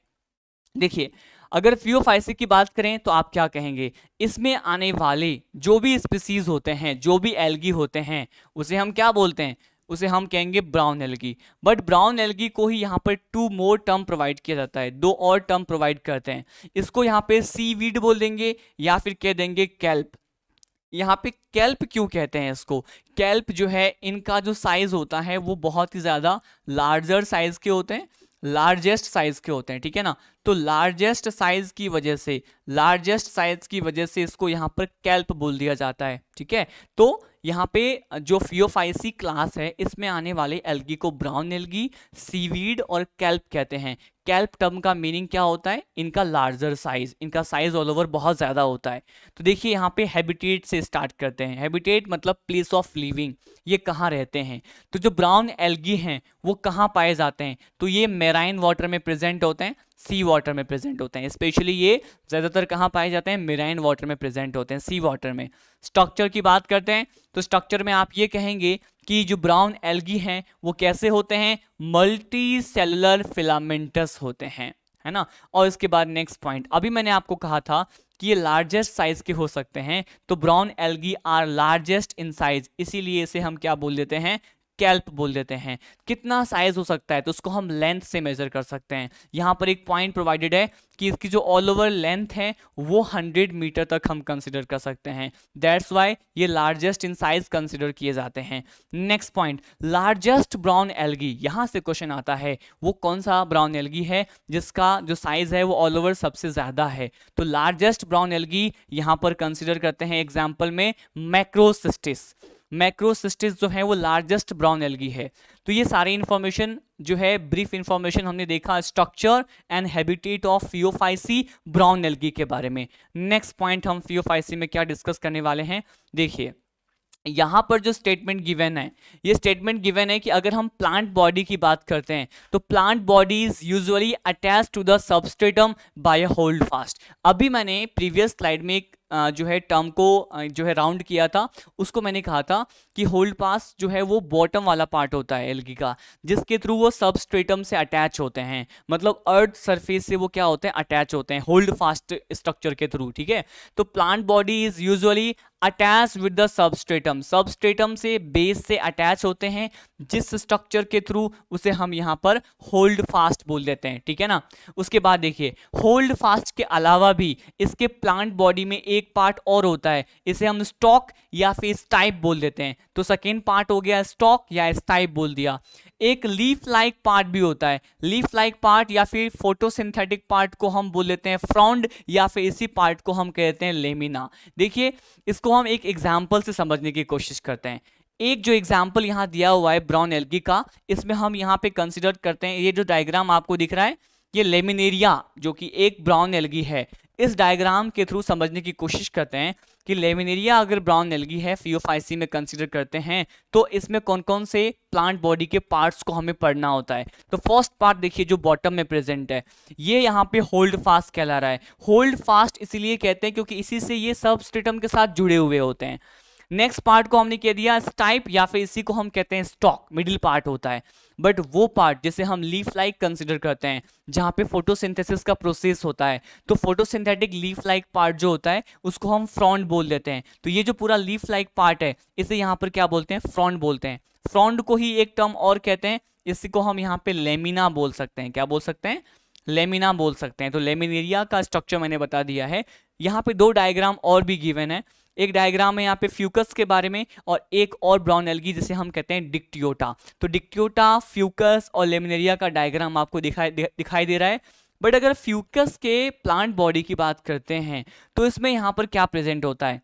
देखिए अगर फ्यूफाइसिक की बात करें तो आप क्या कहेंगे इसमें आने वाले जो भी स्पीसीज होते हैं जो भी एल्गी होते हैं उसे हम क्या बोलते हैं उसे हम कहेंगे brown algae but brown algae को ही यहाँ पर टू मोर टर्म प्रोवाइड किया जाता है दो और टर्म प्रोवाइड करते हैं इसको यहाँ पे सी वीड बोल देंगे या फिर कह देंगे कैल्प यहाँ पे कैल्प क्यों कहते हैं इसको कैल्प जो है इनका जो साइज़ होता है वो बहुत ही ज़्यादा लार्जर साइज़ के होते हैं लार्जेस्ट साइज़ के होते हैं ठीक है ना तो लार्जेस्ट साइज की वजह से लार्जेस्ट साइज की वजह से इसको यहाँ पर कैल्प बोल दिया जाता है ठीक है तो यहाँ पे जो फियोफाइसी क्लास है इसमें आने वाले एल्गी को ब्राउन एल्गी सीवीड और कैल्प कहते हैं कैल्प टर्म का मीनिंग क्या होता है इनका लार्जर साइज इनका साइज ऑल ओवर बहुत ज़्यादा होता है तो देखिए यहाँ पे हैबिटेट से स्टार्ट करते हैं हैबिटेट मतलब प्लेस ऑफ लिविंग ये कहाँ रहते हैं तो जो ब्राउन एल्गी हैं वो कहाँ पाए जाते हैं तो ये मेराइन वाटर में प्रेजेंट होते हैं सी वाटर में प्रेजेंट होते हैं स्पेशली ये ज़्यादातर कहाँ पाए जाते हैं मेराइन वाटर में प्रेजेंट होते हैं सी वाटर में स्ट्रक्चर की बात करते हैं तो स्ट्रक्चर में आप ये कहेंगे कि जो ब्राउन एल्गी हैं वो कैसे होते हैं मल्टी सेलुलर फिलामेंटस होते हैं है ना और इसके बाद नेक्स्ट पॉइंट अभी मैंने आपको कहा था कि ये लार्जेस्ट साइज के हो सकते हैं तो brown algae are largest in size इसीलिए इसे हम क्या बोल देते हैं स्कैल्प बोल देते हैं कितना साइज हो सकता है तो उसको हम लेंथ से मेजर कर सकते हैं यहाँ पर एक पॉइंट प्रोवाइडेड है कि इसकी जो ऑल ओवर लेंथ है वो 100 मीटर तक हम कंसिडर कर सकते हैं दैट्स वाई ये लार्जेस्ट इन साइज कंसिडर किए जाते हैं next point largest brown algae यहाँ से क्वेश्चन आता है वो कौन सा ब्राउन एलगी है जिसका जो साइज है वो ऑल ओवर सबसे ज़्यादा है तो लार्जेस्ट ब्राउन एलगी यहाँ पर कंसिडर करते हैं एग्जाम्पल में मैक्रोसिस्टिस मैक्रोसिस्टिस जो है वो लार्जेस्ट ब्राउन एलगी है तो ये सारी इन्फॉर्मेशन जो है ब्रीफ इन्फॉर्मेशन हमने देखा structure and habitat of Phaeophyceae brown algae के बारे में नेक्स्ट पॉइंट हम फियोफाइसी में क्या डिस्कस करने वाले हैं देखिए यहाँ पर जो स्टेटमेंट गिवन है ये स्टेटमेंट गिवन है कि अगर हम प्लांट बॉडी की बात करते हैं तो plant body is usually attach to the substratum by holdfast अभी मैंने प्रीवियस स्लाइड में एक जो है टर्म को जो है राउंड किया था उसको मैंने कहा था कि होल्ड पास जो है वो बॉटम वाला पार्ट होता है एल्गी का जिसके थ्रू वो सबस्ट्रेटम से अटैच होते हैं मतलब अर्थ सरफेस से वो क्या होते हैं अटैच होते हैं होल्ड फास्ट स्ट्रक्चर के थ्रू ठीक है तो plant body is usually attach with the substratum stratum से बेस से अटैच होते हैं जिस स्ट्रक्चर के थ्रू उसे हम यहाँ पर होल्ड फास्ट बोल देते हैं ठीक है ना उसके बाद देखिए होल्ड फास्ट के अलावा भी इसके प्लांट बॉडी में एक एक पार्ट और होता है इसे हम स्टॉक या फिर स्टाइप बोल देते हैं तो सेकेंड पार्ट हो गया स्टॉक या स्टाइप बोल दिया एक लीफ लाइक पार्ट भी होता है लीफ लाइक पार्ट या फिर फोटोसिंथेटिक पार्ट को हम बोल लेते हैं फ्रॉन्ड या फिर इसी पार्ट को हम कहते हैं लेमिना देखिए इसको हम एक एग्जाम्पल से समझने की कोशिश करते हैं एक जो एग्जाम्पल यहाँ दिया हुआ है ब्राउन एल्गी का इसमें हम यहाँ पे कंसिडर करते हैं ये जो डायग्राम आपको दिख रहा है ये लेमिनेरिया जो कि एक ब्राउन एल्गी है इस डायग्राम के थ्रू समझने की कोशिश करते हैं कि लेमिनेरिया अगर ब्राउन एलगी है फीओफाइसी में कंसिडर करते हैं तो इसमें कौन कौन से प्लांट बॉडी के पार्ट्स को हमें पढ़ना होता है तो फर्स्ट पार्ट देखिए जो बॉटम में प्रेजेंट है ये यहाँ पे होल्ड फास्ट कहला रहा है होल्ड फास्ट इसीलिए कहते हैं क्योंकि इसी से ये सब के साथ जुड़े हुए होते हैं नेक्स्ट पार्ट को हमने कह दिया स्टाइप या फिर इसी को हम कहते हैं स्टॉक मिडिल पार्ट होता है बट वो पार्ट जिसे हम लीफ लाइक कंसिडर करते हैं जहाँ पे फोटोसिंथेसिस का प्रोसेस होता है तो फोटोसिंथेटिक लीफ लाइक पार्ट जो होता है उसको हम फ्रॉन्ट बोल देते हैं तो ये जो पूरा लीफ लाइक पार्ट है इसे यहाँ पर क्या बोलते हैं फ्रॉन्ट बोलते हैं फ्रॉन्ट को ही एक टर्म और कहते हैं इसी को हम यहाँ पे लेमिना बोल सकते हैं क्या बोल सकते हैं लेमिना बोल सकते हैं तो लेमिनेरिया का स्ट्रक्चर मैंने बता दिया है यहाँ पे दो डायग्राम और भी गिवन है एक डायग्राम है यहाँ पे फ्यूकस के बारे में और एक और ब्राउन एलगी जिसे हम कहते हैं डिक्टियोटा तो डिक्टियोटा फ्यूकस और लेमिनेरिया का डायग्राम आपको दिखाई दिखाई दे रहा है बट अगर फ्यूकस के प्लांट बॉडी की बात करते हैं तो इसमें यहाँ पर क्या प्रेजेंट होता है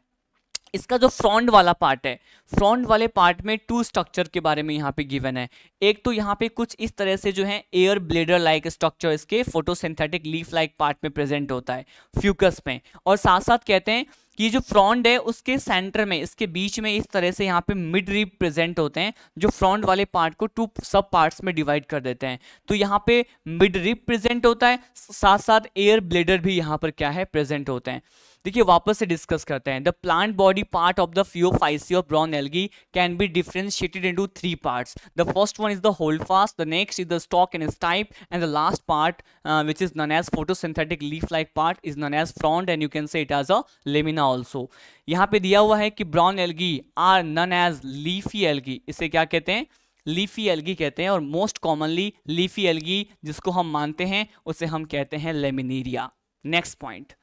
इसका जो फ्रॉन्ट वाला पार्ट है फ्रॉन्ट वाले पार्ट में टू स्ट्रक्चर के बारे में यहाँ पे गिवन है एक तो यहाँ पे कुछ इस तरह से जो है एयर ब्लेडर लाइक स्ट्रक्चर इसके फोटोसिंथेटिक लीफ लाइक पार्ट में प्रेजेंट होता है फ्यूकस में और साथ साथ कहते हैं कि जो फ्रॉन्ड है उसके सेंटर में इसके बीच में इस तरह से यहाँ पे मिड प्रेजेंट होते हैं जो फ्रॉन्ड वाले पार्ट को टू सब पार्ट्स में डिवाइड कर देते हैं तो यहाँ पे मिड प्रेजेंट होता है साथ साथ एयर ब्लेडर भी यहाँ पर क्या है प्रेजेंट होते हैं देखिए वापस से डिस्कस करते हैं the plant body part of the of brown algae can be differentiated into three parts the first one is the holdfast the next is the stalk and is stipe and the last part which is known as photosynthetic leaf like part is known as frond and you can say it as a lamina also यहाँ पे दिया हुआ है कि brown algae are known as leafy algae इसे क्या कहते हैं लीफी एलगी कहते हैं और मोस्ट कॉमनली लीफी एलगी जिसको हम मानते हैं उसे हम कहते हैं Laminaria next point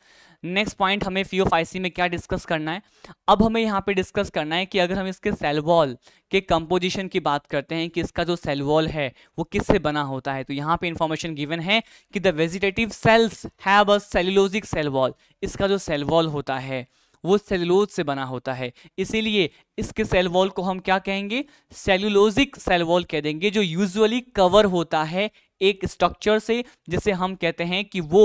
next point हमें फी ऑफ आई में क्या डिस्कस करना है अब हमें यहाँ पे डिस्कस करना है कि अगर हम इसके सेल वॉल के कंपोजिशन की बात करते हैं कि इसका जो सेल वॉल है वो किससे बना होता है तो यहाँ पे इंफॉर्मेशन गिवन है कि the vegetative cells have a cellulosic cell wall इसका जो सेल वॉल होता है वो सेलुलोज से बना होता है इसीलिए इसके सेल वॉल को हम क्या कहेंगे सेलुलोजिक सेल वॉल कह देंगे जो यूजुअली कवर होता है एक स्ट्रक्चर से जिसे हम कहते हैं कि वो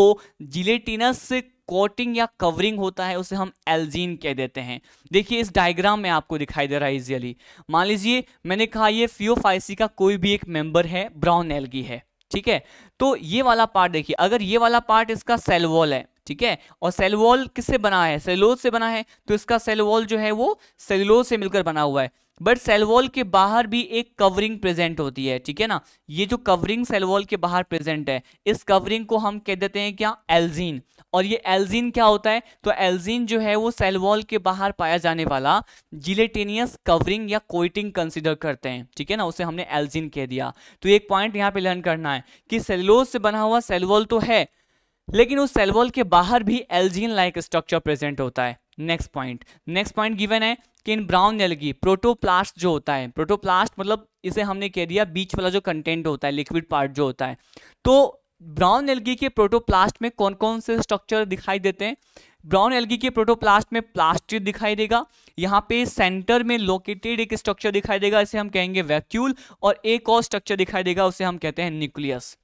जिलेटिनस कोटिंग या कवरिंग होता है उसे हम एल्जीन कह देते हैं देखिए इस डायग्राम में आपको दिखाई दे रहा है इजियली मान लीजिए मैंने कहा ये फियोफाइसी का कोई भी एक मेंबर है ब्राउन एल्गी है ठीक है तो ये वाला पार्ट देखिए अगर ये वाला पार्ट इसका सेल वॉल है ठीक है और सेल वॉल किससे बना है सेलोज से बना है तो इसका सेल वॉल जो है वो सेलोज से मिलकर बना हुआ है बट सेलवॉल के बाहर भी एक कवरिंग प्रेजेंट होती है ठीक है ना ये जो कवरिंग सेलवॉल के बाहर प्रेजेंट है इस कवरिंग को हम कह देते हैं क्या एल्जीन और ये एल्जीन क्या होता है तो एल्जीन जो है वो सेलवॉल के बाहर पाया जाने वाला जिलेटेनियस कवरिंग या कोइटिंग कंसिडर करते हैं ठीक है ना उसे हमने एल्जीन कह दिया तो एक पॉइंट यहाँ पे लर्न करना है कि सेलोज से बना हुआ सेलवॉल तो है लेकिन उस सेलवॉल के बाहर भी एल्जीन लाइक स्ट्रक्चर प्रेजेंट होता है next point next point given है कि इन ब्राउन एलगी प्रोटोप्लास्ट जो होता है प्रोटोप्लास्ट मतलब इसे हमने कह दिया बीच वाला जो कंटेंट होता है लिक्विड पार्ट जो होता है तो ब्राउन एलगी के प्रोटोप्लास्ट में कौन कौन से स्ट्रक्चर दिखाई देते हैं ब्राउन एलगी के प्रोटोप्लास्ट में प्लास्टिड दिखाई देगा यहाँ पे सेंटर में लोकेटेड एक स्ट्रक्चर दिखाई देगा इसे हम कहेंगे वैक्यूल और एक और स्ट्रक्चर दिखाई देगा उसे हम कहते हैं न्यूक्लियस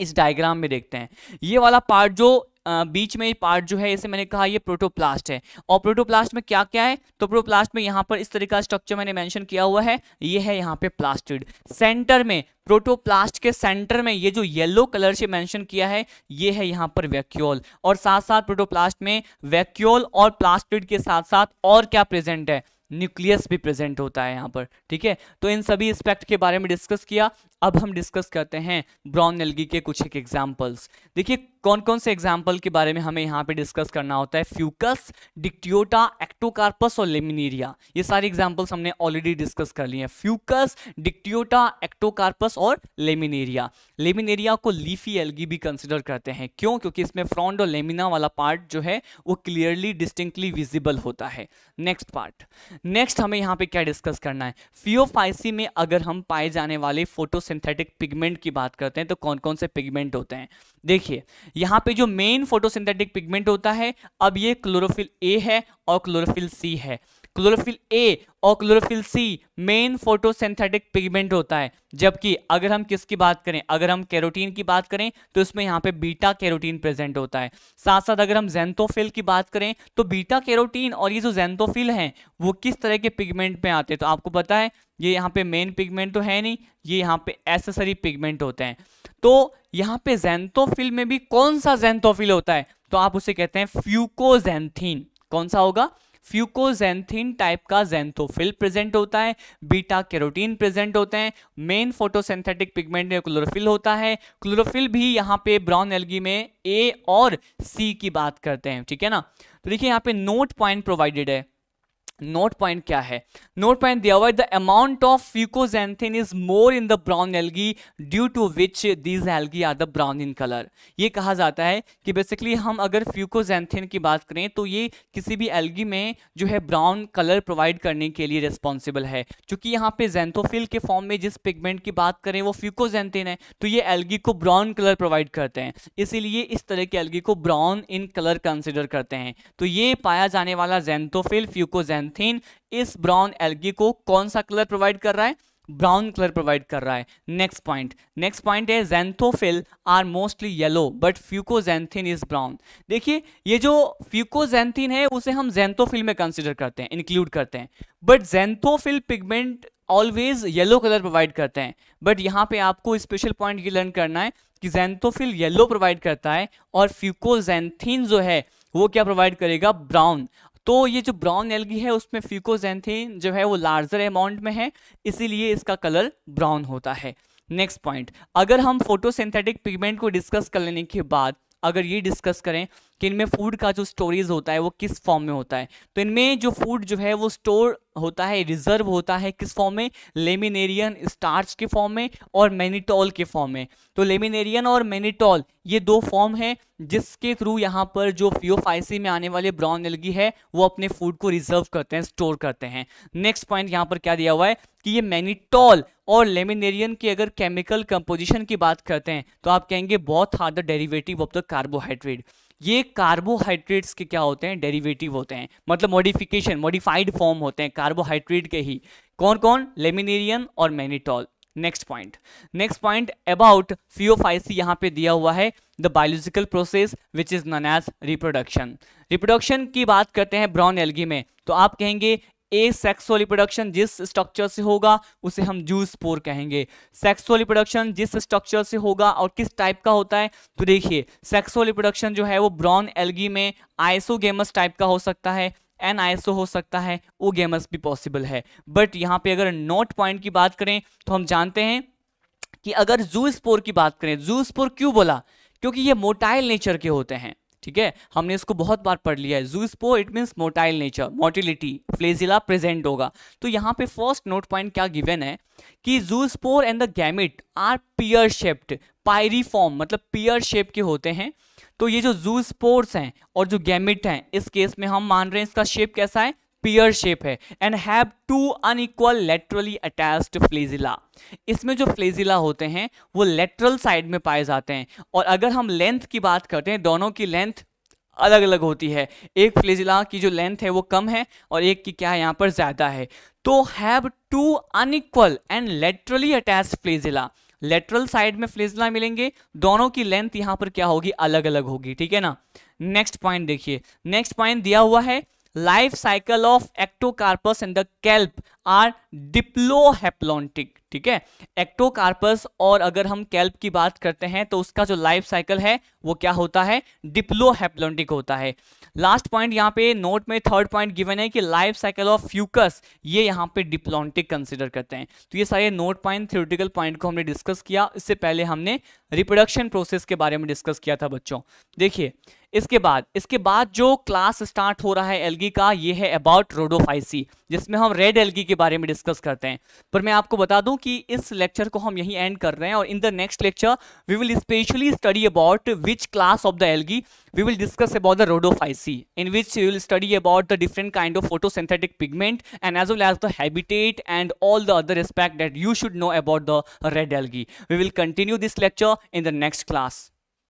इस डायग्राम में देखते हैं ये वाला पार्ट जो बीच में पार्ट जो है इसे मैंने कहा ये प्रोटोप्लास्ट है और प्रोटोप्लास्ट में क्या क्या है तो प्रोटोप्लास्ट में यहाँ पर इस तरह का स्ट्रक्चर मैंने मेंशन किया हुआ है ये है यहाँ पे प्लास्टिड सेंटर में प्रोटोप्लास्ट के सेंटर में ये जो येलो कलर से मेंशन किया है ये है यहाँ पर वैक्यूल और साथ साथ प्रोटोप्लास्ट में वैक्यूल और प्लास्टिड के साथ साथ और क्या प्रेजेंट है न्यूक्लियस भी प्रेजेंट होता है यहाँ पर ठीक है तो इन सभी एस्पेक्ट के बारे में डिस्कस किया अब हम डिस्कस करते हैं ब्राउन एलगी के कुछ एक एग्जाम्पल्स देखिए कौन कौन से एग्जाम्पल के बारे में हमें यहाँ पे डिस्कस करना होता है फ्यूकस डिक्टियोटा एक्टोकार्पस और लेमिनेरिया ये सारे एग्जाम्पल्स हमने ऑलरेडी डिस्कस कर लिए हैं फ्यूकस डिक्टियोटा एक्टोकार्पस और लेमिनेरिया लेमिनेरिया को लीफी एलगी भी कंसिडर करते हैं क्यों क्योंकि इसमें फ्रॉन्ड और लेमिना वाला पार्ट जो है वो क्लियरली डिस्टिंक्टली विजिबल होता है नेक्स्ट पार्ट नेक्स्ट हमें यहाँ पे क्या डिस्कस करना है फियोफाइसी में अगर हम पाए जाने वाले फोटोसिंथेटिक पिगमेंट की बात करते हैं तो कौन कौन से पिगमेंट होते हैं देखिए यहाँ पे जो मेन फोटोसिंथेटिक पिगमेंट होता है अब ये क्लोरोफिल ए है और क्लोरोफिल सी है क्लोरोफिल ए और chlorophyll C main photosynthetic pigment होता है जबकि अगर हम किसकी बात करें अगर हम कैरोटीन की बात करें तो इसमें यहाँ पे बीटा कैरोटीन प्रेजेंट होता है साथ साथ अगर हम जेंथोफिल की बात करें तो बीटा कैरोटीन और ये जो जेंथोफिल हैं वो किस तरह के पिगमेंट में आते हैं तो आपको पता है ये यहाँ पे मेन पिगमेंट तो है नहीं ये यहाँ पे एसेसरी पिगमेंट होते हैं तो यहाँ पे जैंथोफिल में भी कौन सा जैंथोफिल होता है तो आप उसे कहते हैं फ्यूकोजेंथीन कौन सा होगा फ्यूकोजेंथीन टाइप का जैंथोफिल प्रेजेंट होता है बीटा कैरोटीन प्रेजेंट होते हैं मेन फोटोसिंथेटिक पिगमेंट में क्लोरोफिल होता है क्लोरोफिल भी यहाँ पे ब्राउन एलगी में ए और सी की बात करते हैं ठीक है ना तो देखिए यहाँ पे नोट पॉइंट प्रोवाइडेड है नोट पॉइंट क्या है नोट पॉइंट दिया हुआ है the amount of fucoxanthin is more in the brown algae due to which these algae are the brown in colour ये कहा जाता है कि बेसिकली हम अगर फ्यूकोजेंथिन की बात करें तो ये किसी भी एल्गी में जो है ब्राउन कलर प्रोवाइड करने के लिए रिस्पॉन्सिबल है चूंकि यहाँ पे जेंथोफिल के फॉर्म में जिस पिगमेंट की बात करें वो फ्यूकोजेंथिन है तो ये एल्गी को ब्राउन कलर प्रोवाइड करते हैं इसीलिए इस तरह के एल्गी को ब्राउन इन कलर कंसिडर करते हैं तो ये पाया जाने वाला जेंथोफिल फ्यूकोजेंथिन पैंथीन इस ब्राउन एल्गी को कौन सा कलर प्रोवाइड कर रहा है ब्राउन कलर प्रोवाइड कर रहा है नेक्स्ट पॉइंट नेक्स्ट पॉइंट है xanthophyll are mostly yellow but fucoxanthin is brown देखिए ये जो फ्यूकोजेंथिन है उसे हम जेंथोफिल में कंसिडर करते हैं इंक्लूड करते हैं but xanthophyll pigment always yellow colour provide करते हैं बट यहाँ पे आपको स्पेशल पॉइंट ये लर्न करना है कि जेंथोफिल येलो प्रोवाइड करता है और फ्यूकोजेंथिन जो है वो क्या प्रोवाइड करेगा ब्राउन तो ये जो ब्राउन एलगी है उसमें फ्यूकोजेंथिन जो है वो लार्जर अमाउंट में है इसीलिए इसका कलर ब्राउन होता है नेक्स्ट पॉइंट अगर हम फोटोसिंथेटिक पिगमेंट को डिस्कस कर लेने के बाद अगर ये डिस्कस करें कि इनमें फूड का जो स्टोरेज होता है वो किस फॉर्म में होता है तो इनमें जो फूड जो है वो स्टोर होता है रिजर्व होता है किस फॉर्म में लेमिनेरियन स्टार्च के फॉर्म में और मैनिटॉल के फॉर्म में तो लेमिनेरियन और मैनिटॉल ये दो फॉर्म है जिसके थ्रू यहाँ पर जो फियोफाइसी में आने वाले ब्राउन एलगी है वो अपने फूड को रिजर्व करते हैं स्टोर करते हैं नेक्स्ट पॉइंट यहाँ पर क्या दिया हुआ है कि ये मैनिटॉल और लेमिनेरियन की अगर केमिकल कंपोजिशन की बात करते हैं तो आप कहेंगे बहुत hard the derivative of the carbohydrate ये कार्बोहाइड्रेट्स के क्या होते हैं डेरिवेटिव होते हैं मतलब मॉडिफिकेशन मॉडिफाइड फॉर्म होते हैं कार्बोहाइड्रेट के ही कौन कौन लेमिनेरियन और mannitol next point next point about Phaeophyceae यहाँ पे दिया हुआ है the biological process which is known as reproduction reproduction की बात करते हैं ब्राउन एल्गी में तो आप कहेंगे ए सेक्सुअल रिप्रोडक्शन जिस स्ट्रक्चर से होगा उसे हम जू स्पोर कहेंगे सेक्सुअल रिप्रोडक्शन जिस स्ट्रक्चर से होगा और किस टाइप का होता है तो देखिए सेक्सुअल रिप्रोडक्शन जो है वो ब्राउन एलगी में आइसोगेमस टाइप का हो सकता है एन आईसो हो सकता है ओ गेमस भी पॉसिबल है बट यहाँ पे अगर नोट पॉइंट की बात करें तो हम जानते हैं कि अगर जू स्पोर की बात करें जू स्पोर क्यों बोला क्योंकि ये मोटाइल नेचर के होते हैं ठीक है हमने इसको बहुत बार पढ़ लिया है zoospore it means motile nature motility flagella present होगा तो यहाँ पे फर्स्ट नोट पॉइंट क्या गिवन है कि zoospore and the gamete are pear shaped pyriform मतलब पियर शेप के होते हैं तो ये जो जूसपोर्स हैं और जो गैमिट हैं इस केस में हम मान रहे हैं इसका शेप कैसा है पियर शेप है and have two unequal laterally attached flagella इसमें जो फ्लेजिला होते हैं वो लेटरल साइड में पाए जाते हैं और अगर हम लेंथ की बात करते हैं दोनों की लेंथ अलग अलग होती है एक फ्लेजिला की जो लेंथ है वो कम है और एक की क्या है यहाँ पर ज़्यादा है तो have two unequal and laterally attach flagella lateral side में फ्लेजिला मिलेंगे दोनों की लेंथ यहाँ पर क्या होगी अलग अलग होगी ठीक है ना नेक्स्ट पॉइंट देखिए नेक्स्ट पॉइंट दिया हुआ है life cycle of ectocarpus and the kelp are diplohaplontic ठीक है एक्टोकार्पस और अगर हम कैल्प की बात करते हैं तो उसका जो लाइफ साइकिल है वो क्या होता है डिप्लोहेप्लोटिक होता है लास्ट पॉइंट यहाँ पे नोट में थर्ड पॉइंट गिवन है कि लाइफ साइकिल ऑफ फ्यूकस ये यहाँ पे डिप्लोटिक कंसिडर करते हैं तो ये सारे नोट पॉइंट थ्योरेटिकल पॉइंट को हमने डिस्कस किया इससे पहले हमने रिप्रोडक्शन प्रोसेस के बारे में डिस्कस किया था बच्चों देखिए इसके बाद इसके बाद जो क्लास स्टार्ट हो रहा है एलगी का ये है अबाउट रोडोफाइसी जिसमें हम रेड एलगी के बारे में डिस्कस करते हैं पर मैं आपको बता दूं कि इस लेक्चर को हम यहीं एंड कर रहे हैं और in the next lecture we will specially study about which class of the algae we will discuss about the Rhodophyceae in which you will study about the different kind of photosynthetic pigment and as well as the habitat and all the other respect that you should know about the red algae we will continue this lecture in the next class